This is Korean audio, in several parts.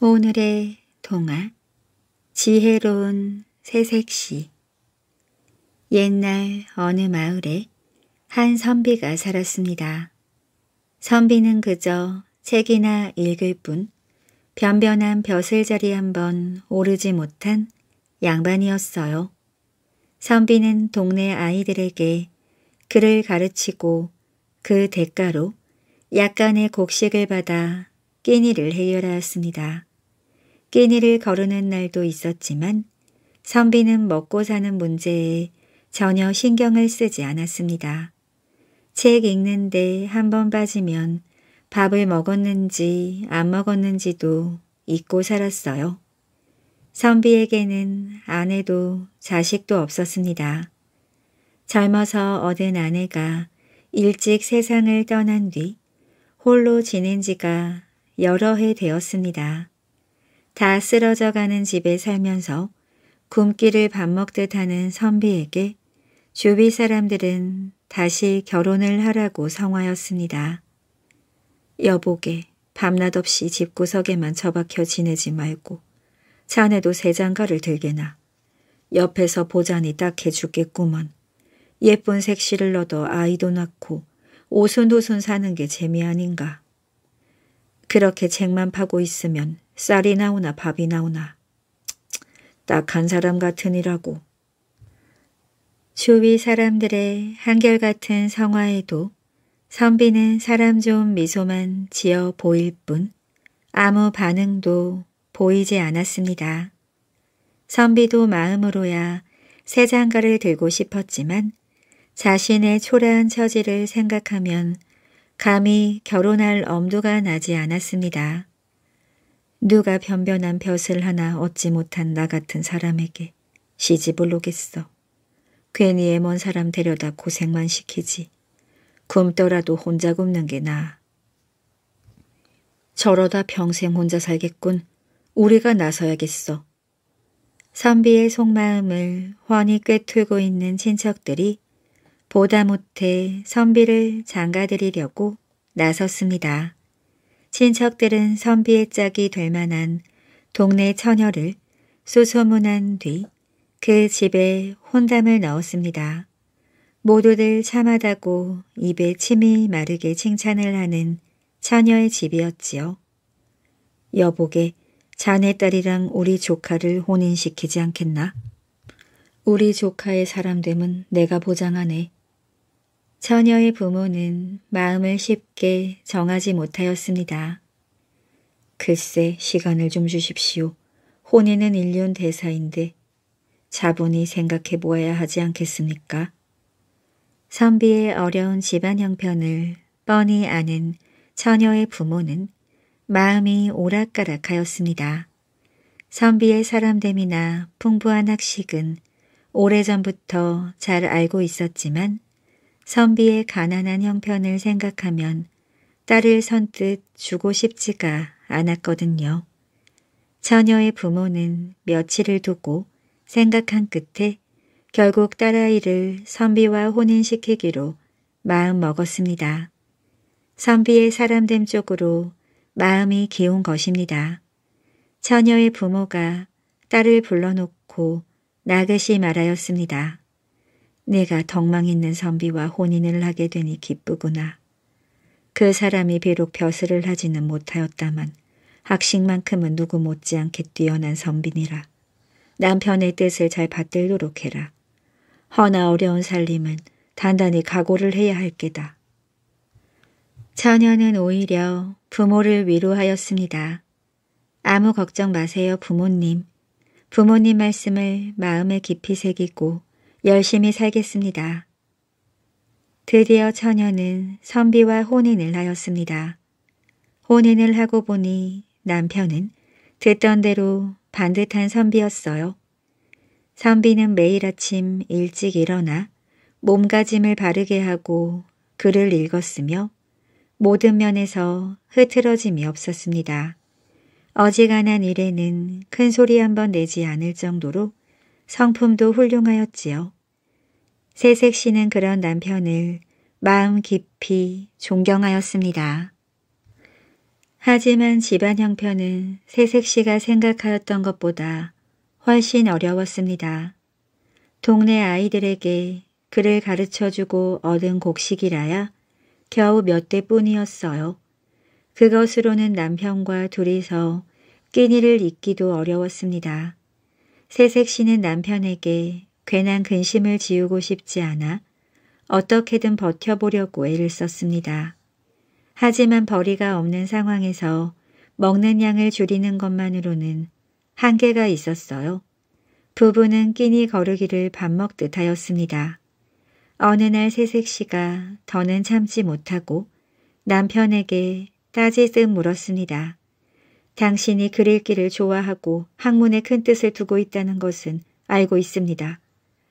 오늘의 동화 지혜로운 새색시 옛날 어느 마을에 한 선비가 살았습니다. 선비는 그저 책이나 읽을 뿐 변변한 벼슬자리 한번 오르지 못한 양반이었어요. 선비는 동네 아이들에게 글을 가르치고 그 대가로 약간의 곡식을 받아 끼니를 해결하였습니다. 끼니를 거르는 날도 있었지만 선비는 먹고 사는 문제에 전혀 신경을 쓰지 않았습니다. 책 읽는데 한 번 빠지면 밥을 먹었는지 안 먹었는지도 잊고 살았어요. 선비에게는 아내도 자식도 없었습니다. 젊어서 얻은 아내가 일찍 세상을 떠난 뒤 홀로 지낸 지가 여러 해 되었습니다. 다 쓰러져 가는 집에 살면서 굶기를 밥 먹듯 하는 선비에게 주위 사람들은 다시 결혼을 하라고 성화였습니다. 여보게 밤낮 없이 집구석에만 처박혀 지내지 말고 자네도 세장가를 들게나. 옆에서 보자니 딱 해 죽겠구먼. 예쁜 색시를 얻어 아이도 낳고 오손도손 사는 게 재미 아닌가. 그렇게 책만 파고 있으면 쌀이 나오나 밥이 나오나 딱 한 사람 같으니라고. 주위 사람들의 한결같은 성화에도 선비는 사람 좋은 미소만 지어 보일 뿐 아무 반응도 보이지 않았습니다. 선비도 마음으로야 새 장가를 들고 싶었지만 자신의 초라한 처지를 생각하면 감히 결혼할 엄두가 나지 않았습니다. 누가 변변한 벼슬 하나 얻지 못한 나 같은 사람에게 시집을 오겠어. 괜히 애먼 사람 데려다 고생만 시키지. 굶더라도 혼자 굶는 게 나아. 저러다 평생 혼자 살겠군. 우리가 나서야겠어. 선비의 속마음을 훤히 꿰뚫고 있는 친척들이 보다 못해 선비를 장가들이려고 나섰습니다. 친척들은 선비의 짝이 될 만한 동네 처녀를 소소문한 뒤 그 집에 혼담을 넣었습니다. 모두들 참하다고 입에 침이 마르게 칭찬을 하는 처녀의 집이었지요. 여보게 자네 딸이랑 우리 조카를 혼인시키지 않겠나? 우리 조카의 사람됨은 내가 보장하네. 처녀의 부모는 마음을 쉽게 정하지 못하였습니다. 글쎄 시간을 좀 주십시오. 혼인은 일륜 대사인데 자본이 생각해 보아야 하지 않겠습니까? 선비의 어려운 집안 형편을 뻔히 아는 처녀의 부모는 마음이 오락가락하였습니다. 선비의 사람됨이나 풍부한 학식은 오래전부터 잘 알고 있었지만 선비의 가난한 형편을 생각하면 딸을 선뜻 주고 싶지가 않았거든요. 처녀의 부모는 며칠을 두고 생각한 끝에 결국 딸아이를 선비와 혼인시키기로 마음먹었습니다. 선비의 사람됨 쪽으로 마음이 기운 것입니다. 처녀의 부모가 딸을 불러놓고 나그시 말하였습니다. 내가 덕망 있는 선비와 혼인을 하게 되니 기쁘구나. 그 사람이 비록 벼슬을 하지는 못하였다만 학식만큼은 누구 못지않게 뛰어난 선비니라. 남편의 뜻을 잘 받들도록 해라. 허나 어려운 살림은 단단히 각오를 해야 할 게다. 처녀는 오히려 부모를 위로하였습니다. 아무 걱정 마세요 부모님. 부모님 말씀을 마음에 깊이 새기고 열심히 살겠습니다. 드디어 처녀는 선비와 혼인을 하였습니다. 혼인을 하고 보니 남편은 듣던 대로 반듯한 선비였어요. 선비는 매일 아침 일찍 일어나 몸가짐을 바르게 하고 글을 읽었으며 모든 면에서 흐트러짐이 없었습니다. 어지간한 일에는 큰 소리 한번 내지 않을 정도로 성품도 훌륭하였지요. 세색 씨는 그런 남편을 마음 깊이 존경하였습니다. 하지만 집안 형편은 세색 씨가 생각하였던 것보다 훨씬 어려웠습니다. 동네 아이들에게 그를 가르쳐주고 얻은 곡식이라야 겨우 몇 대뿐이었어요. 그것으로는 남편과 둘이서 끼니를 잇기도 어려웠습니다. 세색 씨는 남편에게 괜한 근심을 지우고 싶지 않아 어떻게든 버텨보려고 애를 썼습니다. 하지만 벌이가 없는 상황에서 먹는 양을 줄이는 것만으로는 한계가 있었어요. 부부는 끼니 거르기를 밥 먹듯 하였습니다. 어느 날세색 씨가 더는 참지 못하고 남편에게 따지듯 물었습니다. 당신이 글 읽기를 좋아하고 학문에 큰 뜻을 두고 있다는 것은 알고 있습니다.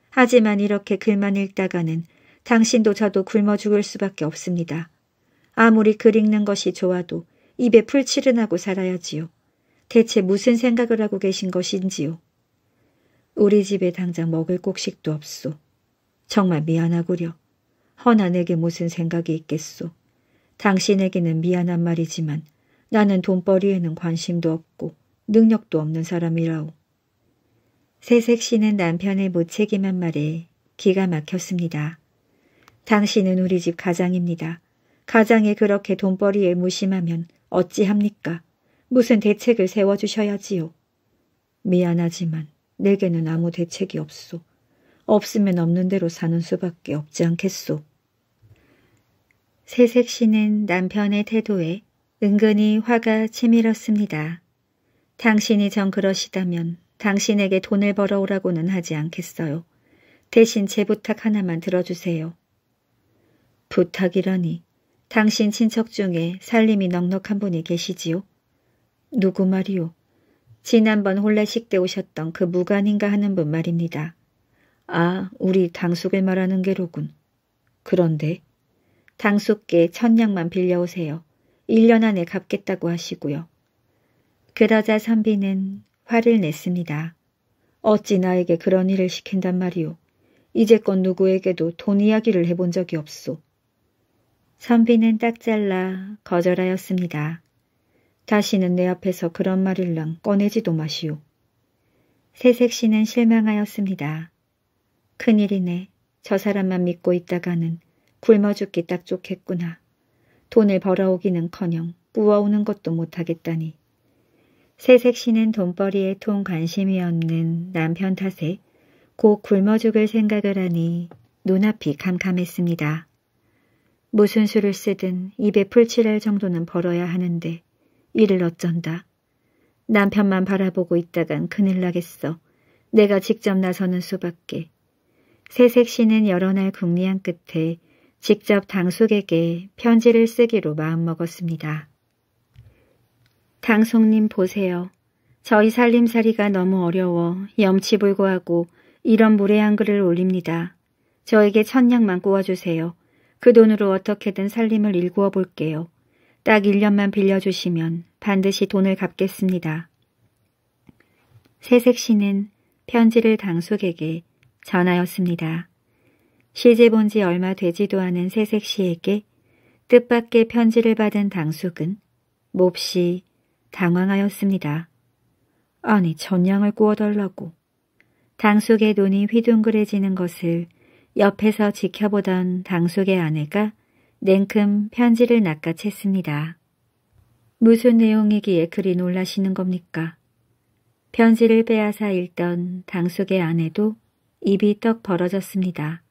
하지만 이렇게 글만 읽다가는 당신도 저도 굶어 죽을 수밖에 없습니다. 아무리 글 읽는 것이 좋아도 입에 풀칠은 하고 살아야지요. 대체 무슨 생각을 하고 계신 것인지요. 우리 집에 당장 먹을 곡식도 없소. 정말 미안하구려. 허나 에게 무슨 생각이 있겠소. 당신에게는 미안한 말이지만 나는 돈벌이에는 관심도 없고 능력도 없는 사람이라오. 새색 씨는 남편의 무책임한 말에 기가 막혔습니다. 당신은 우리 집 가장입니다. 가장이 그렇게 돈벌이에 무심하면 어찌합니까? 무슨 대책을 세워주셔야지요. 미안하지만 내게는 아무 대책이 없소. 없으면 없는 대로 사는 수밖에 없지 않겠소. 새색 씨는 남편의 태도에 은근히 화가 치밀었습니다. 당신이 정 그러시다면 당신에게 돈을 벌어오라고는 하지 않겠어요. 대신 제 부탁 하나만 들어주세요. 부탁이라니. 당신 친척 중에 살림이 넉넉한 분이 계시지요? 누구 말이오 지난번 혼례식 때 오셨던 그 무관인가 하는 분 말입니다. 아, 우리 당숙을 말하는 게로군. 그런데 당숙께 천냥만 빌려오세요. 1년 안에 갚겠다고 하시고요. 그러자 선비는 화를 냈습니다. 어찌 나에게 그런 일을 시킨단 말이오. 이제껏 누구에게도 돈 이야기를 해본 적이 없소. 선비는 딱 잘라 거절하였습니다. 다시는 내 앞에서 그런 말을 랑 꺼내지도 마시오. 새색씨는 실망하였습니다. 큰일이네. 저 사람만 믿고 있다가는 굶어 죽기 딱 좋겠구나. 돈을 벌어오기는커녕 꾸어오는 것도 못하겠다니. 새색시는 돈벌이에 통 관심이 없는 남편 탓에 곧 굶어 죽을 생각을 하니 눈앞이 캄캄했습니다. 무슨 수를 쓰든 입에 풀칠할 정도는 벌어야 하는데 이를 어쩐다. 남편만 바라보고 있다간 큰일 나겠어. 내가 직접 나서는 수밖에. 새색시는 여러 날 궁리한 끝에 직접 당숙에게 편지를 쓰기로 마음먹었습니다. 당숙님 보세요. 저희 살림살이가 너무 어려워 염치불구하고 이런 무례한 글을 올립니다. 저에게 천냥만 구워주세요. 그 돈으로 어떻게든 살림을 일구어 볼게요. 딱 1년만 빌려주시면 반드시 돈을 갚겠습니다. 새색씨는 편지를 당숙에게 전하였습니다. 시집 온 지 얼마 되지도 않은 새색 시에게 뜻밖의 편지를 받은 당숙은 몹시 당황하였습니다. 아니 전양을 구워달라고. 당숙의 눈이 휘둥그레지는 것을 옆에서 지켜보던 당숙의 아내가 냉큼 편지를 낚아챘습니다. 무슨 내용이기에 그리 놀라시는 겁니까? 편지를 빼앗아 읽던 당숙의 아내도 입이 떡 벌어졌습니다.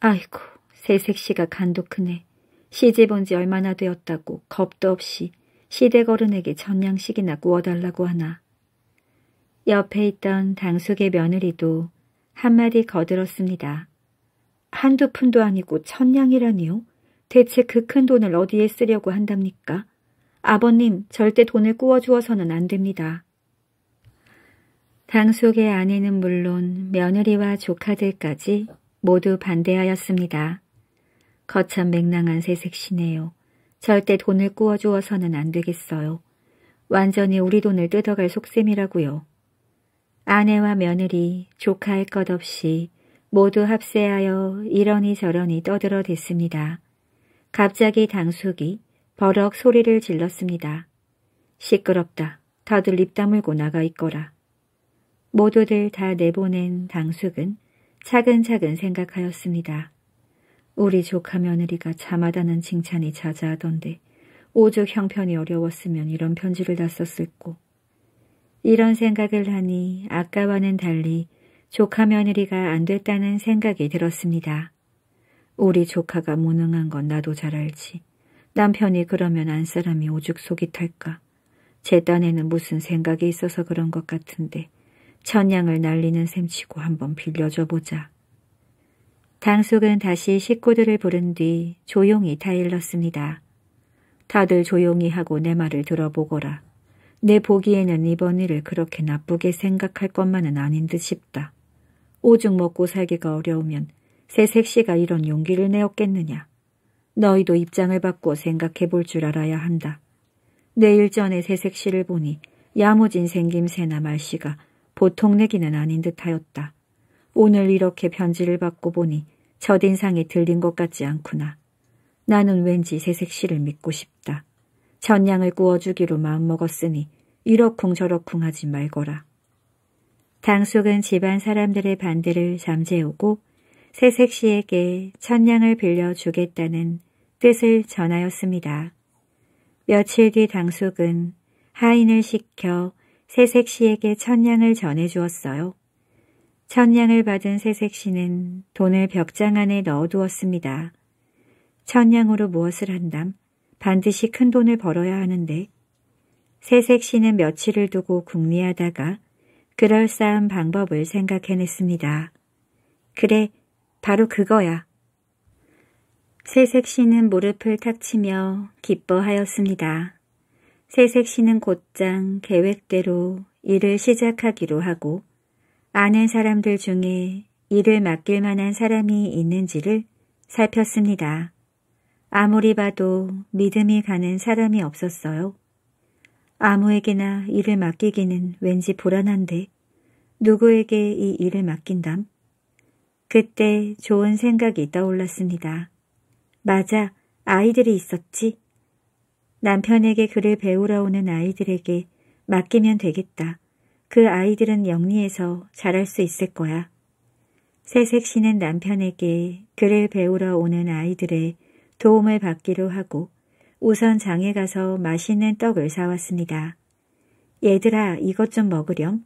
아이고, 새색시가 간도 크네. 시집 온지 얼마나 되었다고 겁도 없이 시댁 어른에게 전양식이나 구워달라고 하나. 옆에 있던 당숙의 며느리도 한마디 거들었습니다. 한두 푼도 아니고 천냥이라니요? 대체 그 큰 돈을 어디에 쓰려고 한답니까? 아버님, 절대 돈을 꾸어주어서는 안 됩니다. 당숙의 아내는 물론 며느리와 조카들까지 모두 반대하였습니다. 거참 맹랑한 새색시네요. 절대 돈을 꾸어주어서는 안 되겠어요. 완전히 우리 돈을 뜯어갈 속셈이라고요. 아내와 며느리, 조카할 것 없이 모두 합세하여 이러니 저러니 떠들어 댔습니다. 갑자기 당숙이 버럭 소리를 질렀습니다. 시끄럽다. 다들 입 다물고 나가 있거라. 모두들 다 내보낸 당숙은 차근차근 생각하였습니다. 우리 조카 며느리가 참하다는 칭찬이 자자하던데 오죽 형편이 어려웠으면 이런 편지를 다 썼을꼬. 이런 생각을 하니 아까와는 달리 조카 며느리가 안 됐다는 생각이 들었습니다. 우리 조카가 무능한 건 나도 잘 알지. 남편이 그러면 안 사람이 오죽 속이 탈까. 제 딴에는 무슨 생각이 있어서 그런 것 같은데 천냥을 날리는 셈치고 한번 빌려줘 보자. 당숙은 다시 식구들을 부른 뒤 조용히 타일렀습니다. 다들 조용히 하고 내 말을 들어보거라. 내 보기에는 이번 일을 그렇게 나쁘게 생각할 것만은 아닌 듯 싶다. 오죽 먹고 살기가 어려우면 새색씨가 이런 용기를 내었겠느냐. 너희도 입장을 바꿔 생각해 볼 줄 알아야 한다. 내일 전에 새색씨를 보니 야무진 생김새나 말씨가 보통 내기는 아닌 듯하였다. 오늘 이렇게 편지를 받고 보니 첫인상이 들린 것 같지 않구나. 나는 왠지 새색시를 믿고 싶다. 전양을 구워주기로 마음먹었으니 이러쿵저러쿵 하지 말거라. 당숙은 집안 사람들의 반대를 잠재우고 새색시에게 천냥을 빌려주겠다는 뜻을 전하였습니다. 며칠 뒤 당숙은 하인을 시켜 새색시에게 천냥을 전해주었어요. 천냥을 받은 새색시는 돈을 벽장 안에 넣어두었습니다. 천냥으로 무엇을 한담? 반드시 큰 돈을 벌어야 하는데 새색시는 며칠을 두고 궁리하다가 그럴싸한 방법을 생각해냈습니다. 그래, 바로 그거야. 새색시는 무릎을 탁치며 기뻐하였습니다. 새색시는 곧장 계획대로 일을 시작하기로 하고 아는 사람들 중에 일을 맡길 만한 사람이 있는지를 살폈습니다. 아무리 봐도 믿음이 가는 사람이 없었어요. 아무에게나 일을 맡기기는 왠지 불안한데 누구에게 이 일을 맡긴담? 그때 좋은 생각이 떠올랐습니다. 맞아, 아이들이 있었지. 남편에게 그를 배우러 오는 아이들에게 맡기면 되겠다. 그 아이들은 영리해서 잘할 수 있을 거야. 새색 씨는 남편에게 그를 배우러 오는 아이들의 도움을 받기로 하고 우선 장에 가서 맛있는 떡을 사왔습니다. 얘들아 이것 좀 먹으렴.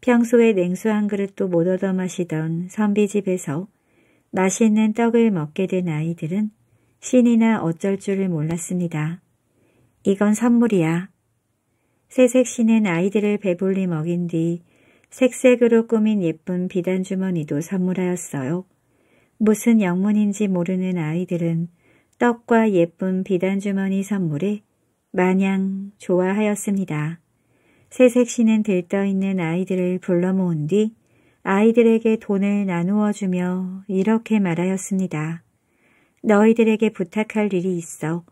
평소에 냉수 한 그릇도 못 얻어 마시던 선비집에서 맛있는 떡을 먹게 된 아이들은 신이나 어쩔 줄을 몰랐습니다. 이건 선물이야. 새색 시는 아이들을 배불리 먹인 뒤 색색으로 꾸민 예쁜 비단 주머니도 선물하였어요. 무슨 영문인지 모르는 아이들은 떡과 예쁜 비단 주머니 선물에 마냥 좋아하였습니다. 새색 시는 들떠있는 아이들을 불러 모은 뒤 아이들에게 돈을 나누어 주며 이렇게 말하였습니다. 너희들에게 부탁할 일이 있어.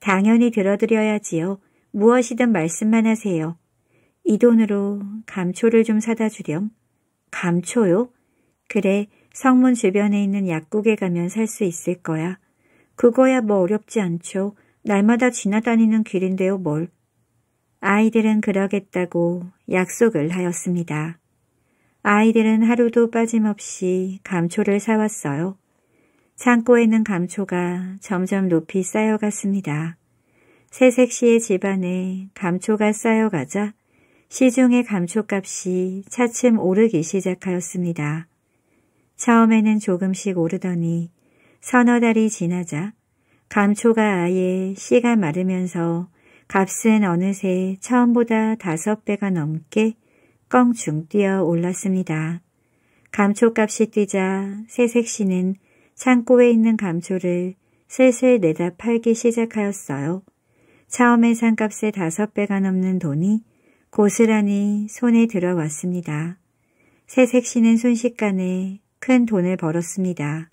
당연히 들어드려야지요. 무엇이든 말씀만 하세요. 이 돈으로 감초를 좀 사다 주렴. 감초요? 그래, 성문 주변에 있는 약국에 가면 살 수 있을 거야. 그거야 뭐 어렵지 않죠. 날마다 지나다니는 길인데요, 뭘. 아이들은 그러겠다고 약속을 하였습니다. 아이들은 하루도 빠짐없이 감초를 사왔어요. 창고에 있는 감초가 점점 높이 쌓여갔습니다. 새색 씨의 집안에 감초가 쌓여가자 시중의 감초값이 차츰 오르기 시작하였습니다. 처음에는 조금씩 오르더니 서너 달이 지나자 감초가 아예 씨가 마르면서 값은 어느새 처음보다 다섯 배가 넘게 껑충 뛰어 올랐습니다. 감초값이 뛰자 새색씨는 창고에 있는 감초를 슬슬 내다 팔기 시작하였어요. 처음에 산값의 다섯 배가 넘는 돈이 고스란히 손에 들어왔습니다. 새색 씨는 순식간에 큰 돈을 벌었습니다.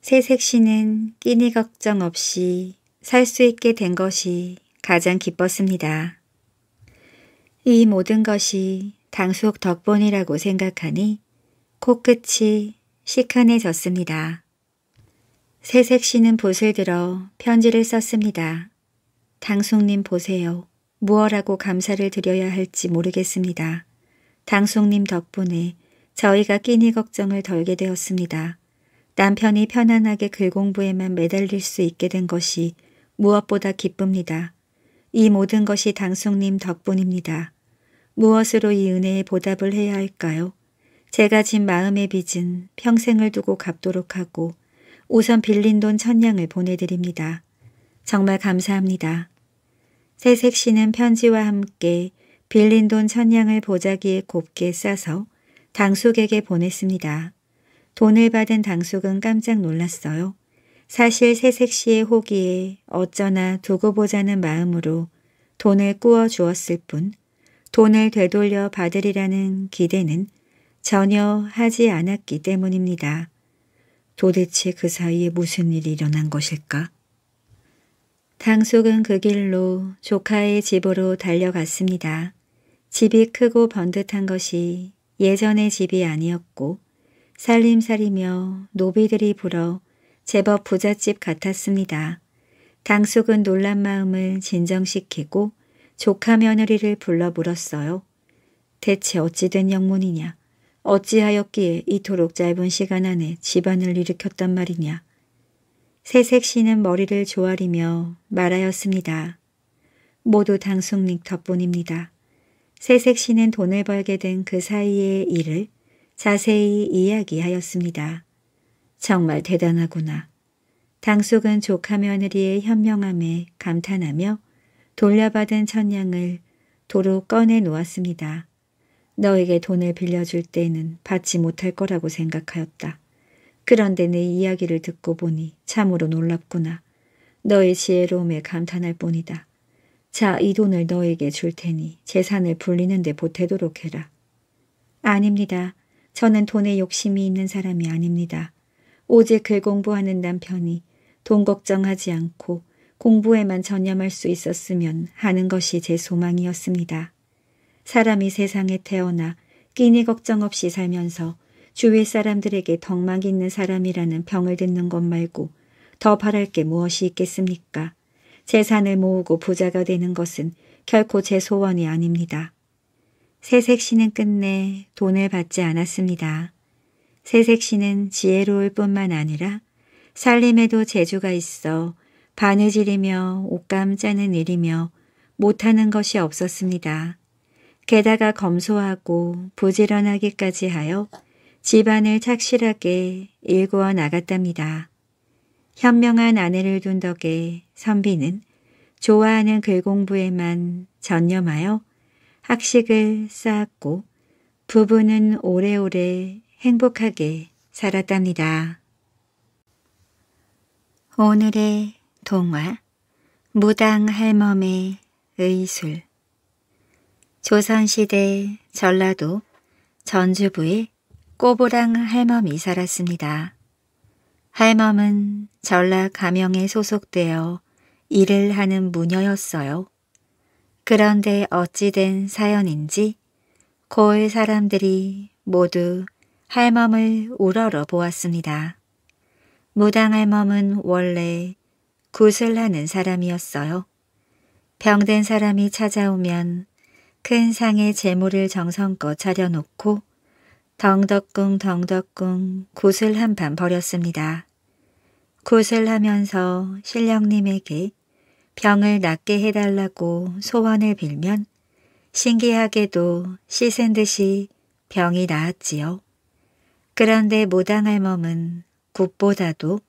새색 씨는 끼니 걱정 없이 살 수 있게 된 것이 가장 기뻤습니다. 이 모든 것이 당숙 덕분이라고 생각하니 코끝이 시큰해졌습니다. 새색 씨는 봇을 들어 편지를 썼습니다. 당숙님 보세요. 무엇라고 감사를 드려야 할지 모르겠습니다. 당숙님 덕분에 저희가 끼니 걱정을 덜게 되었습니다. 남편이 편안하게 글공부에만 매달릴 수 있게 된 것이 무엇보다 기쁩니다. 이 모든 것이 당숙님 덕분입니다. 무엇으로 이 은혜에 보답을 해야 할까요? 제가 진 마음의 빚은 평생을 두고 갚도록 하고 우선 빌린 돈 천냥을 보내드립니다. 정말 감사합니다. 새색 씨는 편지와 함께 빌린 돈 천냥을 보자기에 곱게 싸서 당숙에게 보냈습니다. 돈을 받은 당숙은 깜짝 놀랐어요. 사실 새색 씨의 호기에 어쩌나 두고 보자는 마음으로 돈을 꾸어 주었을 뿐 돈을 되돌려 받으리라는 기대는 전혀 하지 않았기 때문입니다. 도대체 그 사이에 무슨 일이 일어난 것일까? 당숙은 그 길로 조카의 집으로 달려갔습니다. 집이 크고 번듯한 것이 예전의 집이 아니었고 살림살이며 노비들이 불어 제법 부잣집 같았습니다. 당숙은 놀란 마음을 진정시키고 조카 며느리를 불러 물었어요. 대체 어찌된 영문이냐? 어찌하였기에 이토록 짧은 시간 안에 집안을 일으켰단 말이냐. 새색 씨는 머리를 조아리며 말하였습니다. 모두 당숙님 덕분입니다. 새색 씨는 돈을 벌게 된 그 사이의 일을 자세히 이야기하였습니다. 정말 대단하구나. 당숙은 조카 며느리의 현명함에 감탄하며 돌려받은 천냥을 도로 꺼내 놓았습니다. 너에게 돈을 빌려줄 때는 받지 못할 거라고 생각하였다. 그런데 내 이야기를 듣고 보니 참으로 놀랍구나. 너의 지혜로움에 감탄할 뿐이다. 자, 이 돈을 너에게 줄 테니 재산을 불리는 데 보태도록 해라. 아닙니다. 저는 돈에 욕심이 있는 사람이 아닙니다. 오직 글 공부하는 남편이 돈 걱정하지 않고 공부에만 전념할 수 있었으면 하는 것이 제 소망이었습니다. 사람이 세상에 태어나 끼니 걱정 없이 살면서 주위 사람들에게 덕망 있는 사람이라는 병을 듣는 것 말고 더 바랄 게 무엇이 있겠습니까? 재산을 모으고 부자가 되는 것은 결코 제 소원이 아닙니다. 새색 시는 끝내 돈을 받지 않았습니다. 새색 시는 지혜로울 뿐만 아니라 살림에도 재주가 있어 바느질이며 옷감 짜는 일이며 못하는 것이 없었습니다. 게다가 검소하고 부지런하기까지 하여 집안을 착실하게 일구어 나갔답니다. 현명한 아내를 둔 덕에 선비는 좋아하는 글공부에만 전념하여 학식을 쌓았고 부부는 오래오래 행복하게 살았답니다. 오늘의 동화 무당 할멈의 의술 조선시대 전라도 전주부의 꼬부랑 할멈이 살았습니다. 할멈은 전라 가명에 소속되어 일을 하는 무녀였어요. 그런데 어찌된 사연인지 고을 사람들이 모두 할멈을 우러러 보았습니다. 무당 할멈은 원래 구슬하는 사람이었어요. 병든 사람이 찾아오면 큰 상에 재물을 정성껏 차려놓고 덩덕궁 덩덕궁 굿을 한 판 버렸습니다. 굿을 하면서 신령님에게 병을 낫게 해달라고 소원을 빌면 신기하게도 씻은 듯이 병이 나았지요. 그런데 무당할 몸은 굿보다도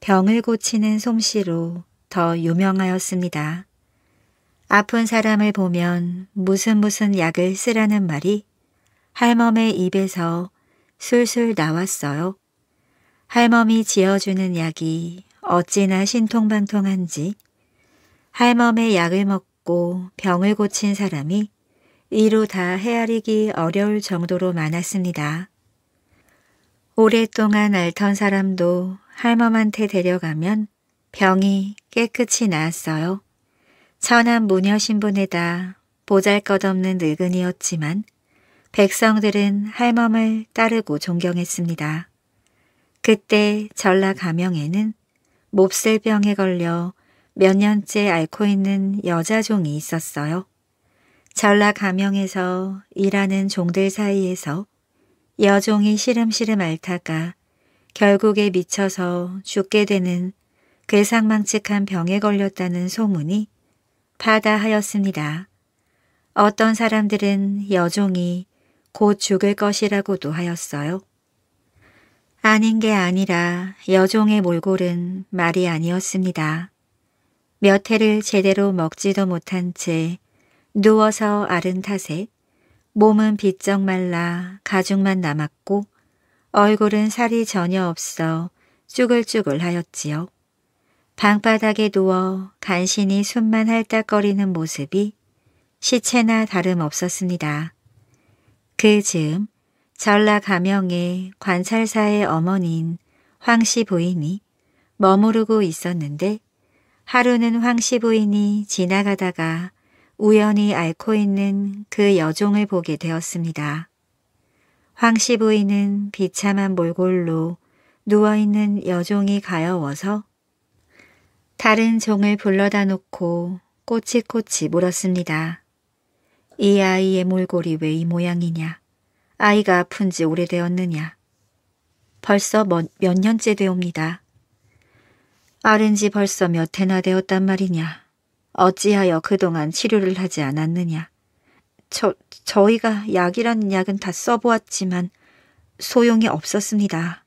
병을 고치는 솜씨로 더 유명하였습니다. 아픈 사람을 보면 무슨 무슨 약을 쓰라는 말이 할멈의 입에서 술술 나왔어요. 할멈이 지어주는 약이 어찌나 신통방통한지 할멈의 약을 먹고 병을 고친 사람이 이로 다 헤아리기 어려울 정도로 많았습니다. 오랫동안 앓던 사람도 할멈한테 데려가면 병이 깨끗이 나았어요. 천한 무녀 신분에다 보잘것없는 늙은이였지만 백성들은 할멈을 따르고 존경했습니다. 그때 전라 가명에는 몹쓸병에 걸려 몇 년째 앓고 있는 여자 종이 있었어요. 전라 가명에서 일하는 종들 사이에서 여종이 시름시름 앓다가 결국에 미쳐서 죽게 되는 괴상망측한 병에 걸렸다는 소문이 타다하였습니다. 어떤 사람들은 여종이 곧 죽을 것이라고도 하였어요. 아닌 게 아니라 여종의 몰골은 말이 아니었습니다. 몇 해를 제대로 먹지도 못한 채 누워서 아른 탓에 몸은 비쩍 말라 가죽만 남았고 얼굴은 살이 전혀 없어 쭈글쭈글 하였지요. 방바닥에 누워 간신히 숨만 할딱거리는 모습이 시체나 다름없었습니다. 그 즈음 전라 가명의 관찰사의 어머니인 황씨 부인이 머무르고 있었는데 하루는 황씨 부인이 지나가다가 우연히 앓고 있는 그 여종을 보게 되었습니다. 황씨 부인은 비참한 몰골로 누워있는 여종이 가여워서 다른 종을 불러다 놓고 꼬치꼬치 물었습니다. 이 아이의 몰골이 왜 이 모양이냐? 아이가 아픈 지 오래되었느냐? 벌써 몇, 몇 년째 되옵니다. 아른 지 벌써 몇 해나 되었단 말이냐? 어찌하여 그동안 치료를 하지 않았느냐? 저, 저희가 약이라는 약은 다 써보았지만 소용이 없었습니다.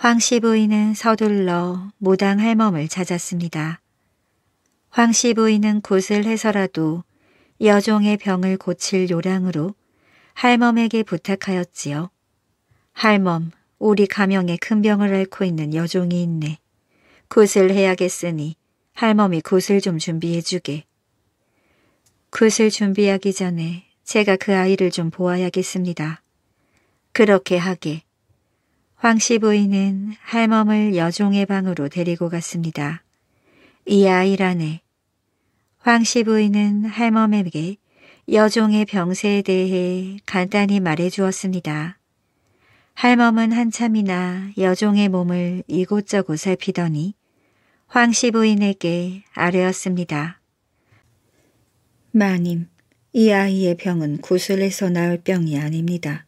황씨 부인은 서둘러 무당 할멈을 찾았습니다. 황씨 부인은 굿을 해서라도 여종의 병을 고칠 요량으로 할멈에게 부탁하였지요. 할멈, 우리 가명에 큰 병을 앓고 있는 여종이 있네. 굿을 해야겠으니 할멈이 굿을 좀 준비해주게. 굿을 준비하기 전에 제가 그 아이를 좀 보아야겠습니다. 그렇게 하게. 황씨 부인은 할멈을 여종의 방으로 데리고 갔습니다. 이 아이라네. 황씨 부인은 할멈에게 여종의 병세에 대해 간단히 말해주었습니다. 할멈은 한참이나 여종의 몸을 이곳저곳 살피더니 황씨 부인에게 아뢰었습니다. 마님, 이 아이의 병은 구슬에서 나올 병이 아닙니다.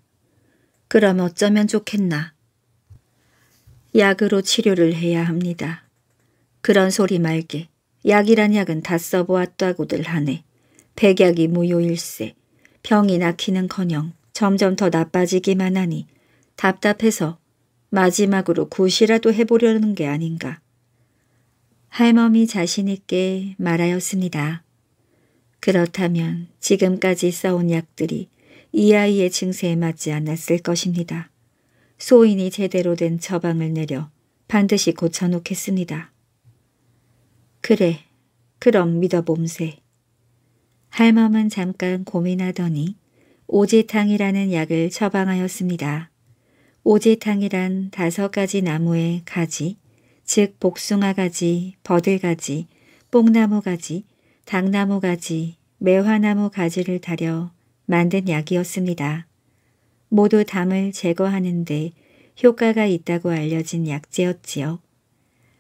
그럼 어쩌면 좋겠나? 약으로 치료를 해야 합니다. 그런 소리 말게 약이란 약은 다 써보았다고들 하네. 백약이 무효일세. 병이 낫기는커녕 점점 더 나빠지기만 하니 답답해서 마지막으로 굿이라도 해보려는 게 아닌가. 할멈이 자신있게 말하였습니다. 그렇다면 지금까지 써온 약들이 이 아이의 증세에 맞지 않았을 것입니다. 소인이 제대로 된 처방을 내려 반드시 고쳐놓겠습니다. 그래, 그럼 믿어봄세. 할멈은 잠깐 고민하더니 오지탕이라는 약을 처방하였습니다. 오지탕이란 다섯 가지 나무의 가지, 즉 복숭아 가지, 버들 가지, 뽕나무 가지, 당나무 가지, 매화나무 가지를 다려 만든 약이었습니다. 모두 담을 제거하는데 효과가 있다고 알려진 약재였지요.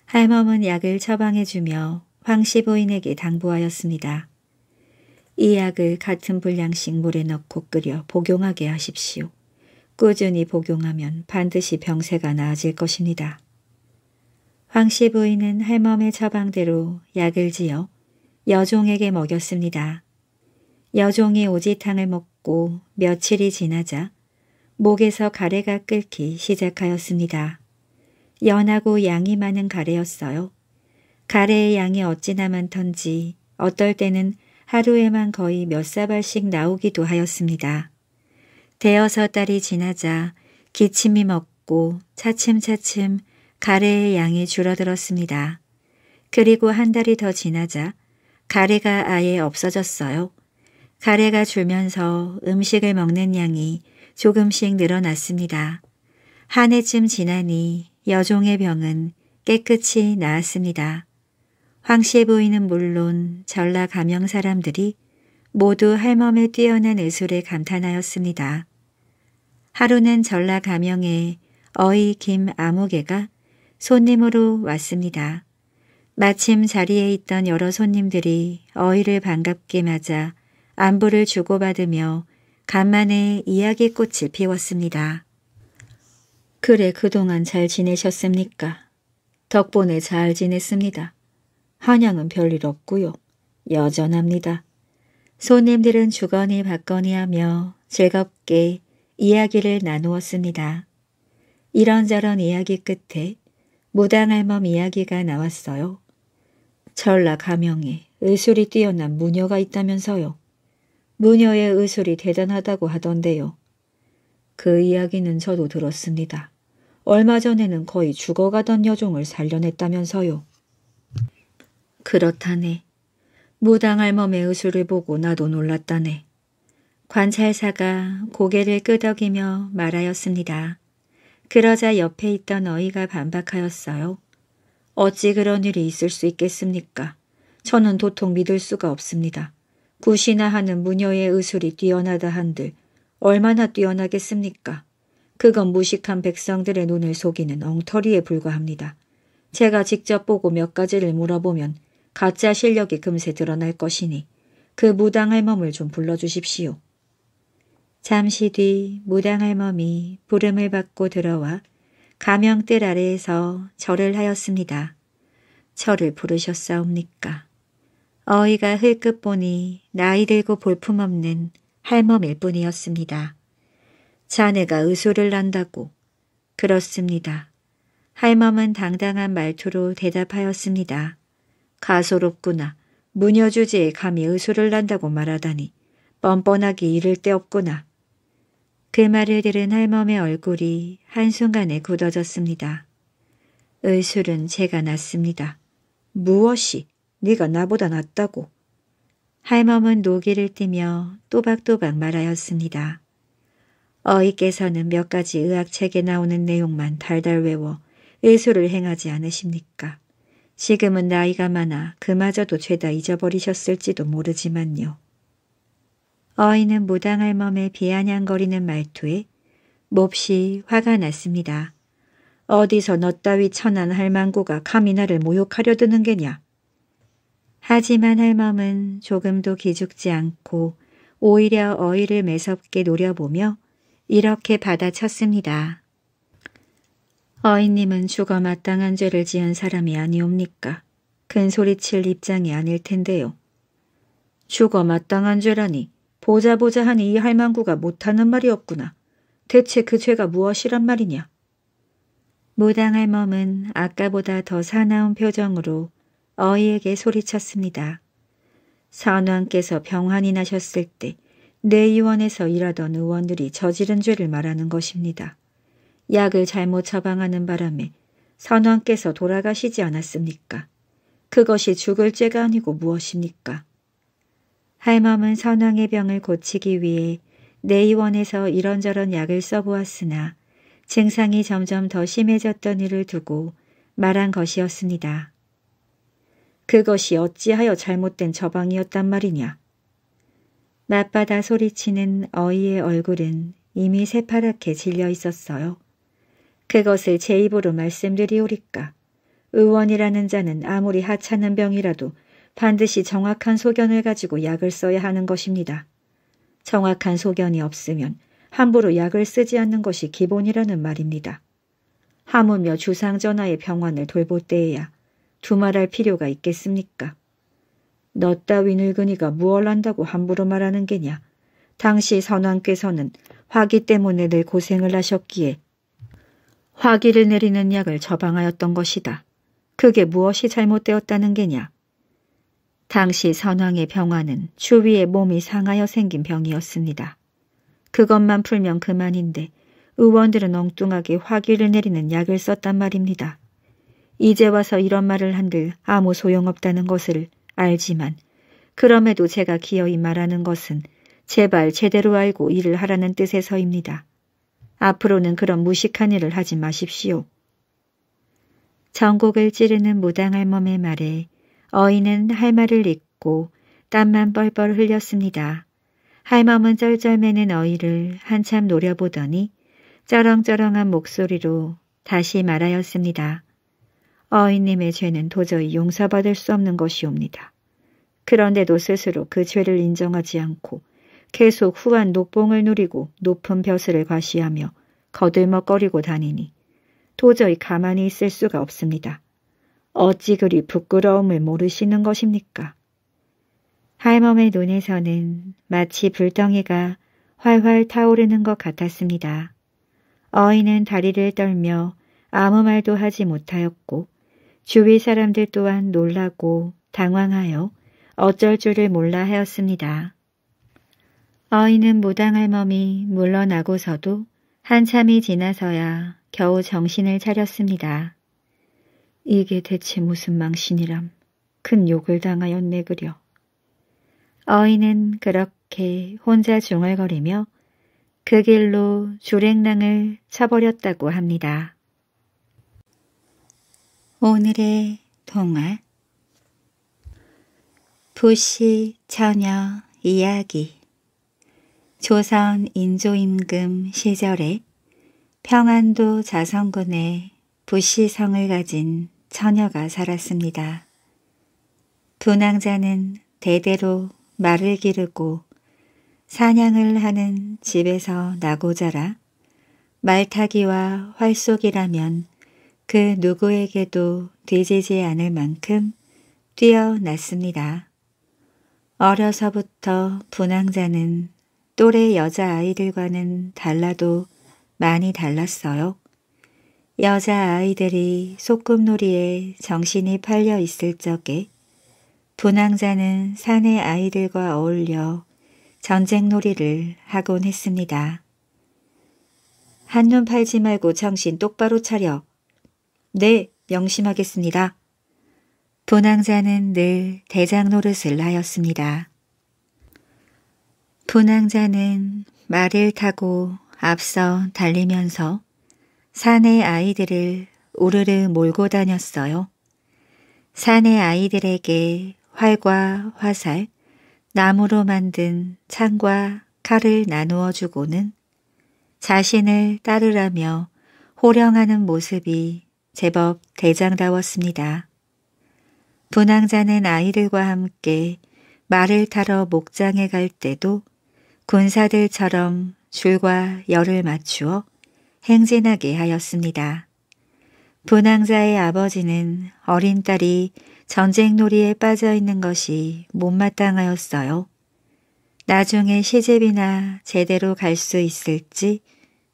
할멈은 약을 처방해주며 황씨 부인에게 당부하였습니다. 이 약을 같은 분량씩 물에 넣고 끓여 복용하게 하십시오. 꾸준히 복용하면 반드시 병세가 나아질 것입니다. 황씨 부인은 할멈의 처방대로 약을 지어 여종에게 먹였습니다. 여종이 오지탕을 먹고 며칠이 지나자 목에서 가래가 끓기 시작하였습니다. 연하고 양이 많은 가래였어요. 가래의 양이 어찌나 많던지 어떨 때는 하루에만 거의 몇 사발씩 나오기도 하였습니다. 대여섯 달이 지나자 기침이 먹고 차츰차츰 가래의 양이 줄어들었습니다. 그리고 한 달이 더 지나자 가래가 아예 없어졌어요. 가래가 줄면서 음식을 먹는 양이 조금씩 늘어났습니다. 한 해쯤 지나니 여종의 병은 깨끗이 나았습니다. 황씨의 보이는 물론 전라 감영 사람들이 모두 할멈의 뛰어난 의술에 감탄하였습니다. 하루는 전라 감영의 어이 김 아무개가 손님으로 왔습니다. 마침 자리에 있던 여러 손님들이 어이를 반갑게 맞아 안부를 주고받으며 간만에 이야기꽃을 피웠습니다. 그래 그동안 잘 지내셨습니까? 덕분에 잘 지냈습니다. 한영은 별일 없고요. 여전합니다. 손님들은 주거니 받거니 하며 즐겁게 이야기를 나누었습니다. 이런저런 이야기 끝에 무당할멈 이야기가 나왔어요. 전라 가명에 의술이 뛰어난 무녀가 있다면서요. 무녀의 의술이 대단하다고 하던데요. 그 이야기는 저도 들었습니다. 얼마 전에는 거의 죽어가던 여종을 살려냈다면서요. 그렇다네. 무당할 몸의 의술을 보고 나도 놀랐다네. 관찰사가 고개를 끄덕이며 말하였습니다. 그러자 옆에 있던 어이가 반박하였어요. 어찌 그런 일이 있을 수 있겠습니까? 저는 도통 믿을 수가 없습니다. 굿이나 하는 무녀의 의술이 뛰어나다 한들 얼마나 뛰어나겠습니까? 그건 무식한 백성들의 눈을 속이는 엉터리에 불과합니다. 제가 직접 보고 몇 가지를 물어보면 가짜 실력이 금세 드러날 것이니 그 무당할멈을 좀 불러주십시오. 잠시 뒤 무당할멈이 부름을 받고 들어와 가명뜰 아래에서 절을 하였습니다. 절을 부르셨사옵니까? 어이가 흘끗 보니 나이 들고 볼품없는 할멈일 뿐이었습니다. 자네가 의소를 난다고. 그렇습니다. 할멈은 당당한 말투로 대답하였습니다. 가소롭구나. 무녀주지에 감히 의소를 난다고 말하다니. 뻔뻔하기 이를 데 없구나. 그 말을 들은 할멈의 얼굴이 한순간에 굳어졌습니다. 의술은 제가 났습니다. 무엇이? 네가 나보다 낫다고. 할멈은 노기를 띠며 또박또박 말하였습니다. 어이께서는 몇 가지 의학책에 나오는 내용만 달달 외워 의술을 행하지 않으십니까? 지금은 나이가 많아 그마저도 죄다 잊어버리셨을지도 모르지만요. 어이는 무당할 멈에 비아냥거리는 말투에 몹시 화가 났습니다. 어디서 너 따위 천한 할망구가 카미 나를 모욕하려 드는 게냐? 하지만 할멈은 조금도 기죽지 않고 오히려 어이를 매섭게 노려보며 이렇게 받아쳤습니다. 어인님은 죽어 마땅한 죄를 지은 사람이 아니옵니까? 큰 소리칠 입장이 아닐 텐데요. 죽어 마땅한 죄라니 보자 보자 하니 이 할망구가 못하는 말이 없구나. 대체 그 죄가 무엇이란 말이냐? 무당 할멈은 아까보다 더 사나운 표정으로 어이에게 소리쳤습니다. 선왕께서 병환이 나셨을 때내의원에서 일하던 의원들이 저지른 죄를 말하는 것입니다. 약을 잘못 처방하는 바람에 선왕께서 돌아가시지 않았습니까? 그것이 죽을 죄가 아니고 무엇입니까? 할멈은 선왕의 병을 고치기 위해 내의원에서 이런저런 약을 써보았으나 증상이 점점 더 심해졌던 일을 두고 말한 것이었습니다. 그것이 어찌하여 잘못된 처방이었단 말이냐. 낮바다 소리치는 어이의 얼굴은 이미 새파랗게 질려 있었어요. 그것을 제 입으로 말씀드리오리까. 의원이라는 자는 아무리 하찮은 병이라도 반드시 정확한 소견을 가지고 약을 써야 하는 것입니다. 정확한 소견이 없으면 함부로 약을 쓰지 않는 것이 기본이라는 말입니다. 하물며 주상전하의 병원을 돌볼 때에야 두말할 필요가 있겠습니까? 너 따위 늙은이가 무얼 한다고 함부로 말하는 게냐. 당시 선왕께서는 화기 때문에 늘 고생을 하셨기에 화기를 내리는 약을 처방하였던 것이다. 그게 무엇이 잘못되었다는 게냐. 당시 선왕의 병화는 추위에 몸이 상하여 생긴 병이었습니다. 그것만 풀면 그만인데 의원들은 엉뚱하게 화기를 내리는 약을 썼단 말입니다. 이제 와서 이런 말을 한들 아무 소용없다는 것을 알지만 그럼에도 제가 기어이 말하는 것은 제발 제대로 알고 일을 하라는 뜻에서입니다. 앞으로는 그런 무식한 일을 하지 마십시오. 전곡을 찌르는 무당할멈의 말에 어이는 할말을 잊고 땀만 뻘뻘 흘렸습니다. 할멈은 쩔쩔매는 어이를 한참 노려보더니 쩌렁쩌렁한 목소리로 다시 말하였습니다. 어인님의 죄는 도저히 용서받을 수 없는 것이옵니다. 그런데도 스스로 그 죄를 인정하지 않고 계속 후한 녹봉을 누리고 높은 벼슬을 과시하며 거들먹거리고 다니니 도저히 가만히 있을 수가 없습니다. 어찌 그리 부끄러움을 모르시는 것입니까? 할멈의 눈에서는 마치 불덩이가 활활 타오르는 것 같았습니다. 어인은 다리를 떨며 아무 말도 하지 못하였고 주위 사람들 또한 놀라고 당황하여 어쩔 줄을 몰라 하였습니다. 어이는 무당할 몸이 물러나고서도 한참이 지나서야 겨우 정신을 차렸습니다. 이게 대체 무슨 망신이람. 큰 욕을 당하였네 그려. 어이는 그렇게 혼자 중얼거리며 그 길로 주랭낭을 쳐버렸다고 합니다. 오늘의 동화 부시 처녀 이야기 조선 인조임금 시절에 평안도 자성군에 부시성을 가진 처녀가 살았습니다. 분왕자는 대대로 말을 기르고 사냥을 하는 집에서 나고 자라 말타기와 활속이라면 그 누구에게도 뒤지지 않을 만큼 뛰어났습니다. 어려서부터 분황자는 또래 여자아이들과는 달라도 많이 달랐어요. 여자아이들이 소꿉놀이에 정신이 팔려 있을 적에 분황자는 사내 아이들과 어울려 전쟁놀이를 하곤 했습니다. 한눈 팔지 말고 정신 똑바로 차려 네, 명심하겠습니다. 분황자는 늘 대장 노릇을 하였습니다. 분황자는 말을 타고 앞서 달리면서 산의 아이들을 우르르 몰고 다녔어요. 산의 아이들에게 활과 화살, 나무로 만든 창과 칼을 나누어 주고는 자신을 따르라며 호령하는 모습이 제법 대장다웠습니다. 분황자는 아이들과 함께 말을 타러 목장에 갈 때도 군사들처럼 줄과 열을 맞추어 행진하게 하였습니다. 분황자의 아버지는 어린 딸이 전쟁놀이에 빠져있는 것이 못마땅하였어요. 나중에 시집이나 제대로 갈 수 있을지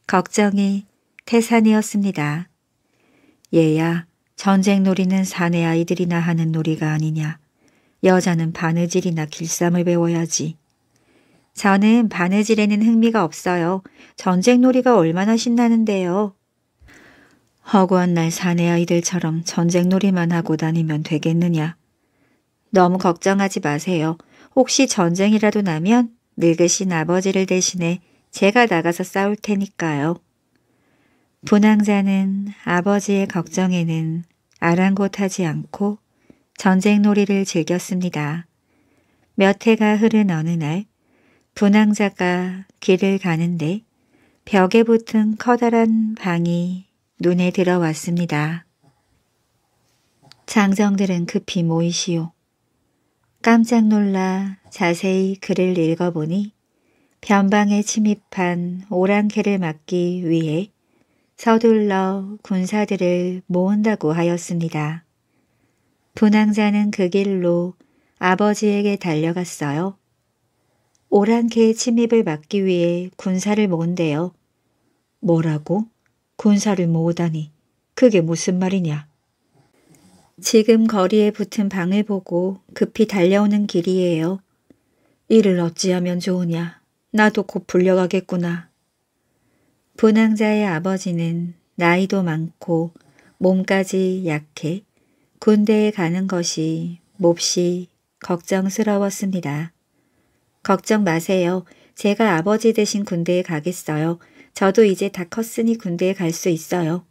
걱정이 태산이었습니다. 얘야 전쟁놀이는 사내 아이들이나 하는 놀이가 아니냐. 여자는 바느질이나 길쌈을 배워야지. 저는 바느질에는 흥미가 없어요. 전쟁놀이가 얼마나 신나는데요. 허구한 날 사내 아이들처럼 전쟁놀이만 하고 다니면 되겠느냐. 너무 걱정하지 마세요. 혹시 전쟁이라도 나면 늙으신 아버지를 대신해 제가 나가서 싸울 테니까요. 분황자는 아버지의 걱정에는 아랑곳하지 않고 전쟁놀이를 즐겼습니다. 몇 해가 흐른 어느 날 분황자가 길을 가는데 벽에 붙은 커다란 방이 눈에 들어왔습니다. 장정들은 급히 모이시오. 깜짝 놀라 자세히 글을 읽어보니 변방에 침입한 오랑캐를 막기 위해 서둘러 군사들을 모은다고 하였습니다. 분황자는 그 길로 아버지에게 달려갔어요. 오랑캐의 침입을 막기 위해 군사를 모은대요. 뭐라고? 군사를 모으다니. 그게 무슨 말이냐? 지금 거리에 붙은 방을 보고 급히 달려오는 길이에요. 이를 어찌하면 좋으냐. 나도 곧 불려가겠구나. 분황자의 아버지는 나이도 많고 몸까지 약해 군대에 가는 것이 몹시 걱정스러웠습니다. 걱정 마세요. 제가 아버지 대신 군대에 가겠어요. 저도 이제 다 컸으니 군대에 갈 수 있어요.